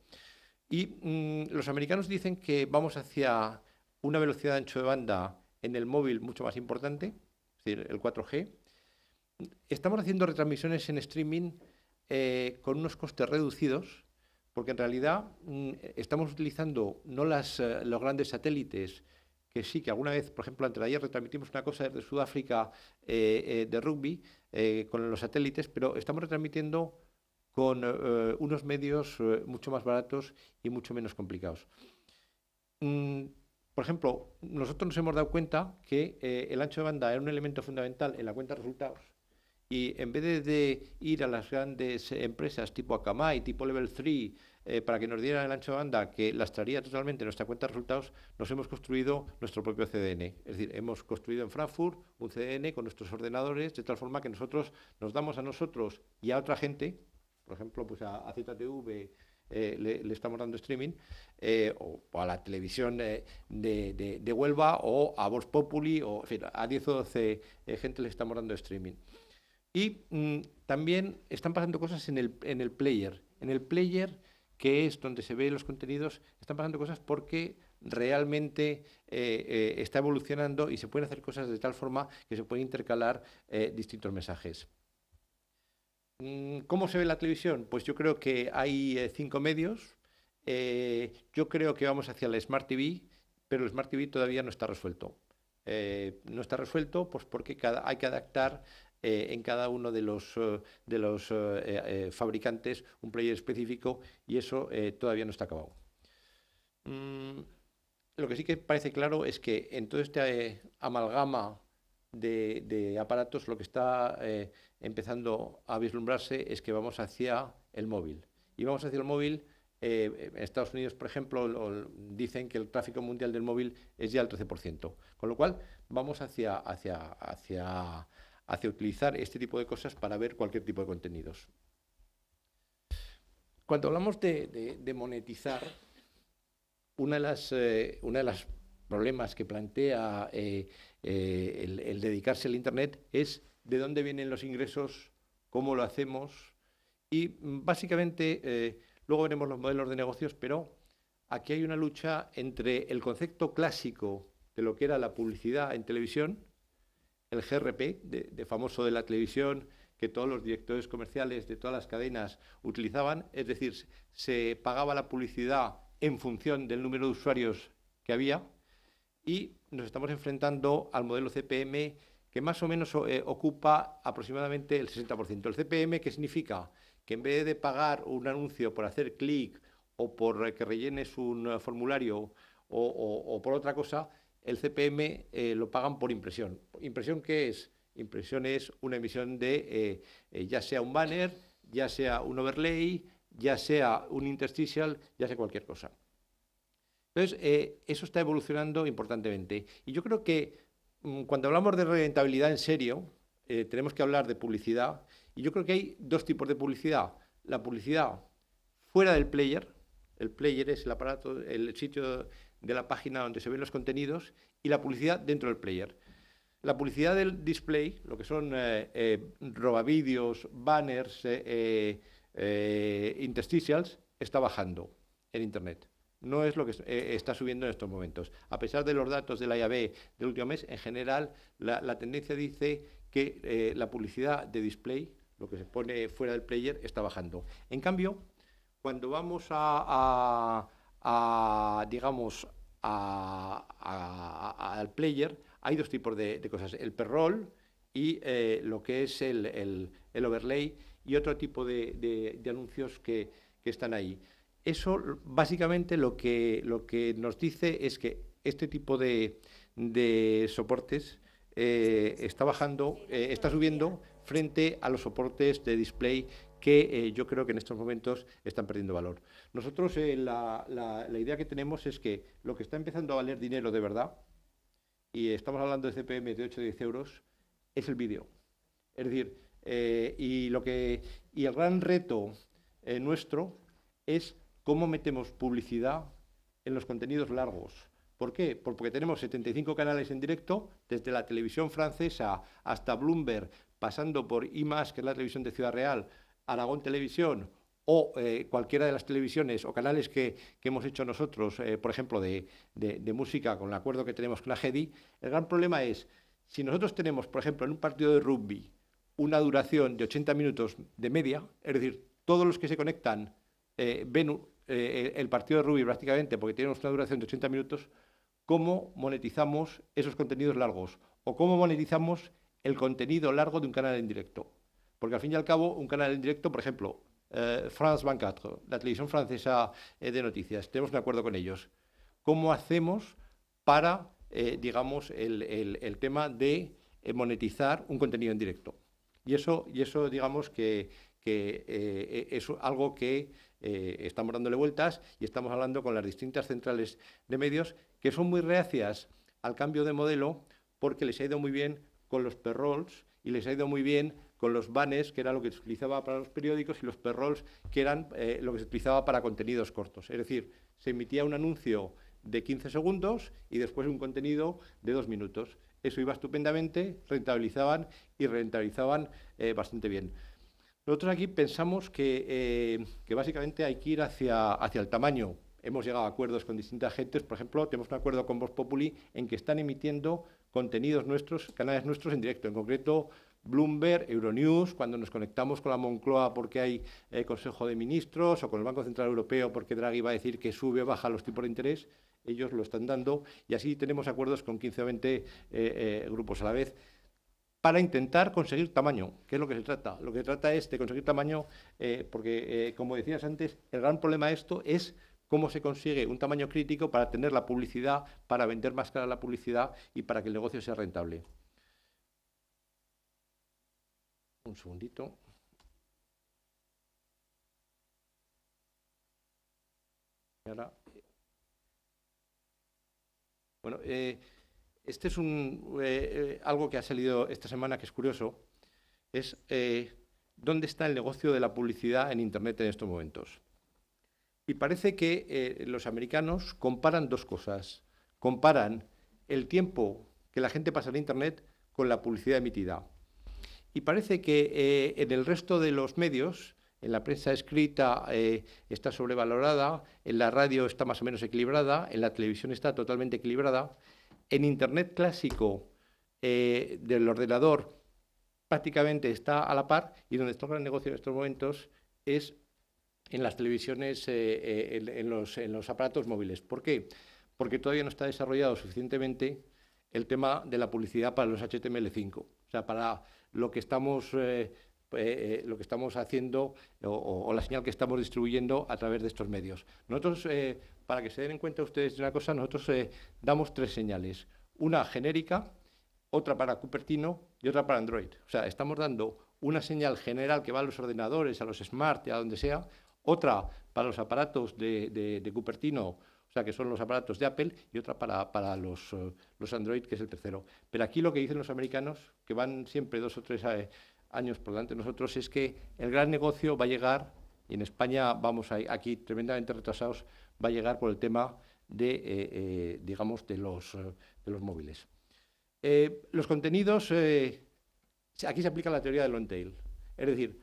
Y mm, los americanos dicen que vamos hacia una velocidad de ancho de banda en el móvil mucho más importante, es decir, el 4G. Estamos haciendo retransmisiones en streaming eh, con unos costes reducidos, porque en realidad mm, estamos utilizando no los grandes satélites, que sí, que alguna vez, por ejemplo, antes de ayer retransmitimos una cosa desde Sudáfrica eh, eh, de rugby eh, con los satélites, pero estamos retransmitiendo con unos medios mucho más baratos y mucho menos complicados. Mm, por ejemplo, nosotros nos hemos dado cuenta que el ancho de banda era un elemento fundamental en la cuenta de resultados y en vez de ir a las grandes empresas tipo Akamai, tipo Level 3, eh, para que nos dieran el ancho de banda que lastraría totalmente nuestra cuenta de resultados, nos hemos construido nuestro propio CDN. Es decir, hemos construido en Frankfurt un CDN con nuestros ordenadores, de tal forma que nosotros nos damos a nosotros y a otra gente, por ejemplo, pues a, ZTV, eh, le, estamos dando streaming, eh, o, a la televisión de, Huelva, o a voz Populi, o a 10 o 12 gente le estamos dando streaming. Y mm, también están pasando cosas en el, en el player. En el player que es donde se ven los contenidos, están pasando cosas porque realmente eh, eh, está evolucionando y se pueden hacer cosas de tal forma que se pueden intercalar eh, distintos mensajes. Mm, ¿Cómo se ve la televisión? Pues yo creo que hay cinco medios. yo creo que vamos hacia la Smart TV, pero el Smart TV todavía no está resuelto. no está resuelto pues porque cada, hay que adaptar eh, en cada uno de los, eh, de los eh, fabricantes un player específico y eso todavía no está acabado. Mm, lo que sí que parece claro es que en toda esta amalgama de, aparatos lo que está empezando a vislumbrarse es que vamos hacia el móvil. Y vamos hacia el móvil en Estados Unidos, por ejemplo, dicen que el tráfico mundial del móvil es ya el 13%, con lo cual vamos hacia, hacia, hacia hacia utilizar este tipo de cosas para ver cualquier tipo de contenidos. Cuando hablamos de, monetizar, uno de los eh, problemas que plantea eh, eh, el, dedicarse al Internet es de dónde vienen los ingresos, cómo lo hacemos y mm, básicamente luego veremos los modelos de negocios, pero aquí hay una lucha entre el concepto clásico de lo que era la publicidad en televisión el GRP, de, famoso de la televisión, que todos los directores comerciales de todas las cadenas utilizaban, es decir, se pagaba la publicidad en función del número de usuarios que había y nos estamos enfrentando al modelo CPM que más o menos eh, ocupa aproximadamente el 60%. El CPM, ¿qué significa? Que en vez de pagar un anuncio por hacer clic o por eh, que rellenes un eh, formulario o por otra cosa, el CPM eh, lo pagan por impresión. ¿Impresión qué es? Impresión es una emisión de eh, eh, ya sea un banner, ya sea un overlay, ya sea un interstitial, ya sea cualquier cosa. Entonces, eso está evolucionando importantemente. Y yo creo que mm, cuando hablamos de rentabilidad en serio, tenemos que hablar de publicidad. Y yo creo que hay dos tipos de publicidad. La publicidad fuera del player, el player es el aparato, el sitio de la página donde se ven los contenidos y la publicidad dentro del player. La publicidad del display, lo que son eh, eh banners, eh, eh, interstitials, está bajando en Internet. No es lo que está subiendo en estos momentos. A pesar de los datos de la IAB del último mes, en general la, tendencia dice que la publicidad de display, lo que se pone fuera del player, está bajando. En cambio, cuando vamos a a, digamos, al player, hay dos tipos de, cosas, el perrol y eh, lo que es el, el, overlay y otro tipo de, de, anuncios que, están ahí. Eso básicamente lo que, lo que nos dice es que este tipo de, soportes eh, está bajando, eh, está subiendo frente a los soportes de display que eh, yo creo que en estos momentos están perdiendo valor. Nosotros eh, la, idea que tenemos es que lo que está empezando a valer dinero de verdad, y estamos hablando de CPM de 8 o 10 euros, es el vídeo. Es decir, eh, y, lo que, el gran reto nuestro es cómo metemos publicidad en los contenidos largos. ¿Por qué? Porque tenemos 75 canales en directo, desde la televisión francesa hasta Bloomberg, pasando por IMAX, que es la televisión de Ciudad Real, Aragón Televisión o eh, cualquiera de las televisiones o canales que, hemos hecho nosotros, eh, por ejemplo, de, música con el acuerdo que tenemos con la GEDI, el gran problema es, si nosotros tenemos, por ejemplo, en un partido de rugby una duración de 80 minutos de media, es decir, todos los que se conectan eh, ven el partido de rugby prácticamente porque tenemos una duración de 80 minutos, ¿cómo monetizamos esos contenidos largos? ¿O cómo monetizamos el contenido largo de un canal en directo? Porque al fin y al cabo, un canal en directo, por ejemplo, eh, France 24, la televisión francesa eh, de noticias, tenemos un acuerdo con ellos. ¿Cómo hacemos para, eh, digamos, el, tema de monetizar un contenido en directo? Y eso, y eso digamos, que, es algo que estamos dándole vueltas y estamos hablando con las distintas centrales de medios que son muy reacias al cambio de modelo porque les ha ido muy bien con los perrols y les ha ido muy bien con los vanes, que era lo que se utilizaba para los periódicos, y los perrols, que eran eh, lo que se utilizaba para contenidos cortos. Es decir, se emitía un anuncio de 15 segundos y después un contenido de dos minutos. Eso iba estupendamente, rentabilizaban y rentabilizaban eh, bastante bien. Nosotros aquí pensamos eh, que, básicamente hay que ir hacia, hacia el tamaño. Hemos llegado a acuerdos con distintas gentes. Por ejemplo, tenemos un acuerdo con Vox Populi en que están emitiendo contenidos nuestros, canales nuestros en directo. En concreto, Bloomberg, Euronews, cuando nos conectamos con la Moncloa porque hay eh, Consejo de Ministros o con el Banco Central Europeo porque Draghi va a decir que sube o baja los tipos de interés, ellos lo están dando y así tenemos acuerdos con 15 o 20 eh, eh, grupos a la vez para intentar conseguir tamaño, que es lo que se trata. Lo que se trata es de conseguir tamaño porque, como decías antes, el gran problema de esto es cómo se consigue un tamaño crítico para tener la publicidad, para vender más cara la publicidad y para que el negocio sea rentable. Un segundito. Eh, bueno, eh, este es un, eh, algo que ha salido esta semana que es curioso. Es dónde está el negocio de la publicidad en Internet en estos momentos. Y parece que los americanos comparan dos cosas. Comparan el tiempo que la gente pasa en Internet con la publicidad emitida. Y parece que eh, en el resto de los medios, en la prensa escrita eh, está sobrevalorada, en la radio está más o menos equilibrada, en la televisión está totalmente equilibrada, en Internet clásico eh, del ordenador prácticamente está a la par y donde está el gran negocio en estos momentos es en las televisiones, en, los, en los aparatos móviles. ¿Por qué? Porque todavía no está desarrollado suficientemente el tema de la publicidad para los HTML5. O sea, para lo que estamos... Eh, eh, eh, lo que estamos haciendo o, la señal que estamos distribuyendo a través de estos medios. Nosotros, para que se den cuenta ustedes de una cosa, nosotros damos tres señales. Una genérica, otra para Cupertino y otra para Android. O sea, estamos dando una señal general que va a los ordenadores, a los smart, a donde sea, otra para los aparatos de, de Cupertino o sea, que son los aparatos de Apple, y otra para, eh, los, Android, que es el tercero. Pero aquí lo que dicen los americanos, que van siempre dos o tres eh, años por delante de nosotros, es que el gran negocio va a llegar, y en España vamos aquí tremendamente retrasados, va a llegar por el tema de, eh, digamos, de los, de los móviles. los contenidos, aquí se aplica la teoría del long tail, es decir,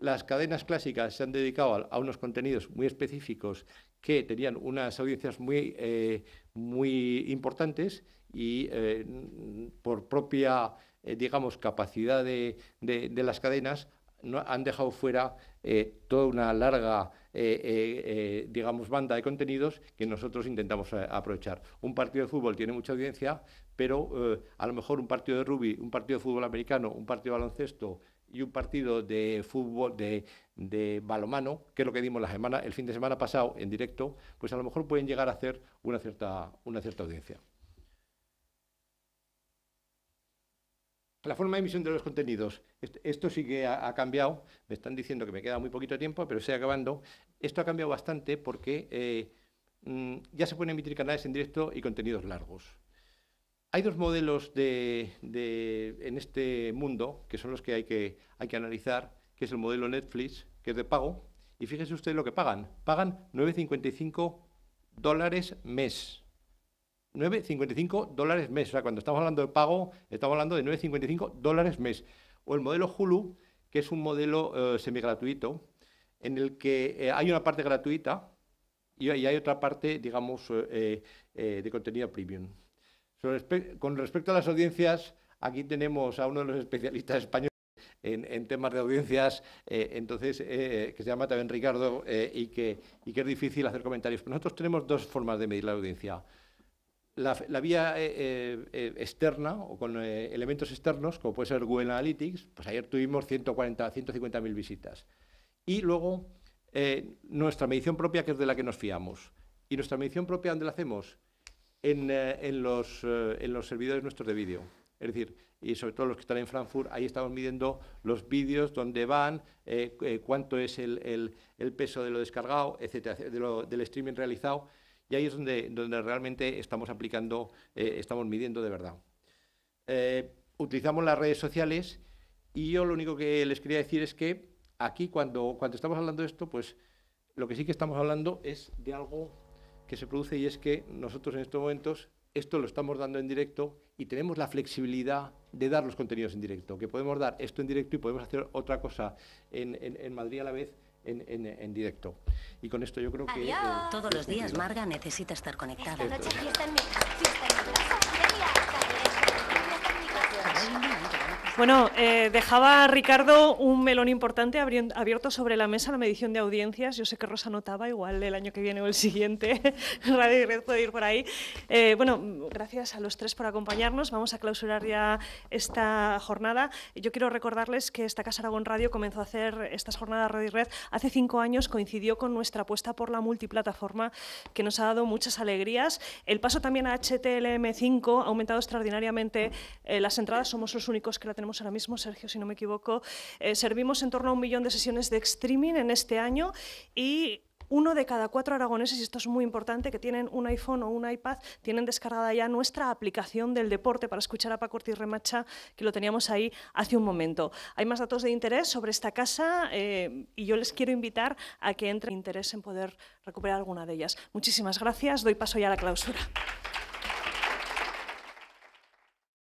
las cadenas clásicas se han dedicado a unos contenidos muy específicos que tenían unas audiencias muy, eh, muy importantes y eh, por propia, eh, digamos, capacidad de, las cadenas, han dejado fuera toda una larga, digamos, banda de contenidos que nosotros intentamos aprovechar. Un partido de fútbol tiene mucha audiencia, pero a lo mejor un partido de rugby, un partido de fútbol americano, un partido de baloncesto, y un partido de fútbol, de, balomano, que es lo que dimos la semana, el fin de semana pasado en directo, pues a lo mejor pueden llegar a hacer una cierta, una cierta audiencia. La forma de emisión de los contenidos. Esto sí que ha, cambiado. Me están diciendo que me queda muy poquito tiempo, pero estoy acabando. Esto ha cambiado bastante porque eh, mm, ya se pueden emitir canales en directo y contenidos largos. Hay dos modelos en este mundo que son los que hay, que analizar, que es el modelo Netflix, que es de pago, y fíjese usted lo que pagan. Pagan 9,55 dólares mes. 9,55 dólares mes. O sea, cuando estamos hablando de pago, estamos hablando de 9,55 dólares mes. O el modelo Hulu, que es un modelo eh, semigratuito, en el que eh, hay una parte gratuita y, y, hay otra parte, digamos, eh, de contenido premium con respecto a las audiencias, aquí tenemos a uno de los especialistas españoles en, temas de audiencias, eh, entonces, eh, que se llama también Ricardo, eh, y, que, es difícil hacer comentarios. nosotros tenemos dos formas de medir la audiencia. La, vía externa o con elementos externos, como puede ser Google Analytics, pues ayer tuvimos 140, 150.000 visitas. Y luego nuestra medición propia, que es de la que nos fiamos. ¿Y nuestra medición propia dónde la hacemos? en, eh, en, los, eh, en los servidores nuestros de vídeo. Es decir, y sobre todo los que están en Frankfurt, ahí estamos midiendo los vídeos, dónde van, eh, cuánto es el, el, peso de lo descargado, etcétera, del streaming realizado. Y ahí es donde, donde realmente estamos aplicando, estamos midiendo de verdad. utilizamos las redes sociales y yo lo único que les quería decir es que aquí cuando, cuando estamos hablando de esto, pues lo que sí que estamos hablando es de algo que se produce y es que nosotros en estos momentos esto lo estamos dando en directo y tenemos la flexibilidad de dar los contenidos en directo, que podemos dar esto en directo y podemos hacer otra cosa en, Madrid a la vez en, directo. Y con esto yo creo que... Eh, Todos los días Marga necesita estar conectada. Bueno, eh, dejaba Ricardo un melón importante abierto sobre la mesa, la medición de audiencias. Yo sé que Rosa notaba, igual el año que viene o el siguiente, (laughs) Radio Red puede ir por ahí. Eh, bueno, gracias a los tres por acompañarnos. Vamos a clausurar ya esta jornada. Yo quiero recordarles que esta Casa Aragón Radio comenzó a hacer estas jornadas Radio Red hace cinco años, coincidió con nuestra apuesta por la multiplataforma, que nos ha dado muchas alegrías. El paso también a HTLM5 ha aumentado extraordinariamente eh, las entradas, somos los únicos que la tenemos ahora mismo, Sergio, si no me equivoco, eh, servimos en torno a un millón de sesiones de streaming en este año y uno de cada cuatro aragoneses, y esto es muy importante, que tienen un iPhone o un iPad, tienen descargada ya nuestra aplicación del deporte para escuchar a Paco Ortiz Remacha, que lo teníamos ahí hace un momento. Hay más datos de interés sobre esta casa eh, y yo les quiero invitar a que entren interés en poder recuperar alguna de ellas. Muchísimas gracias. Doy paso ya a la clausura.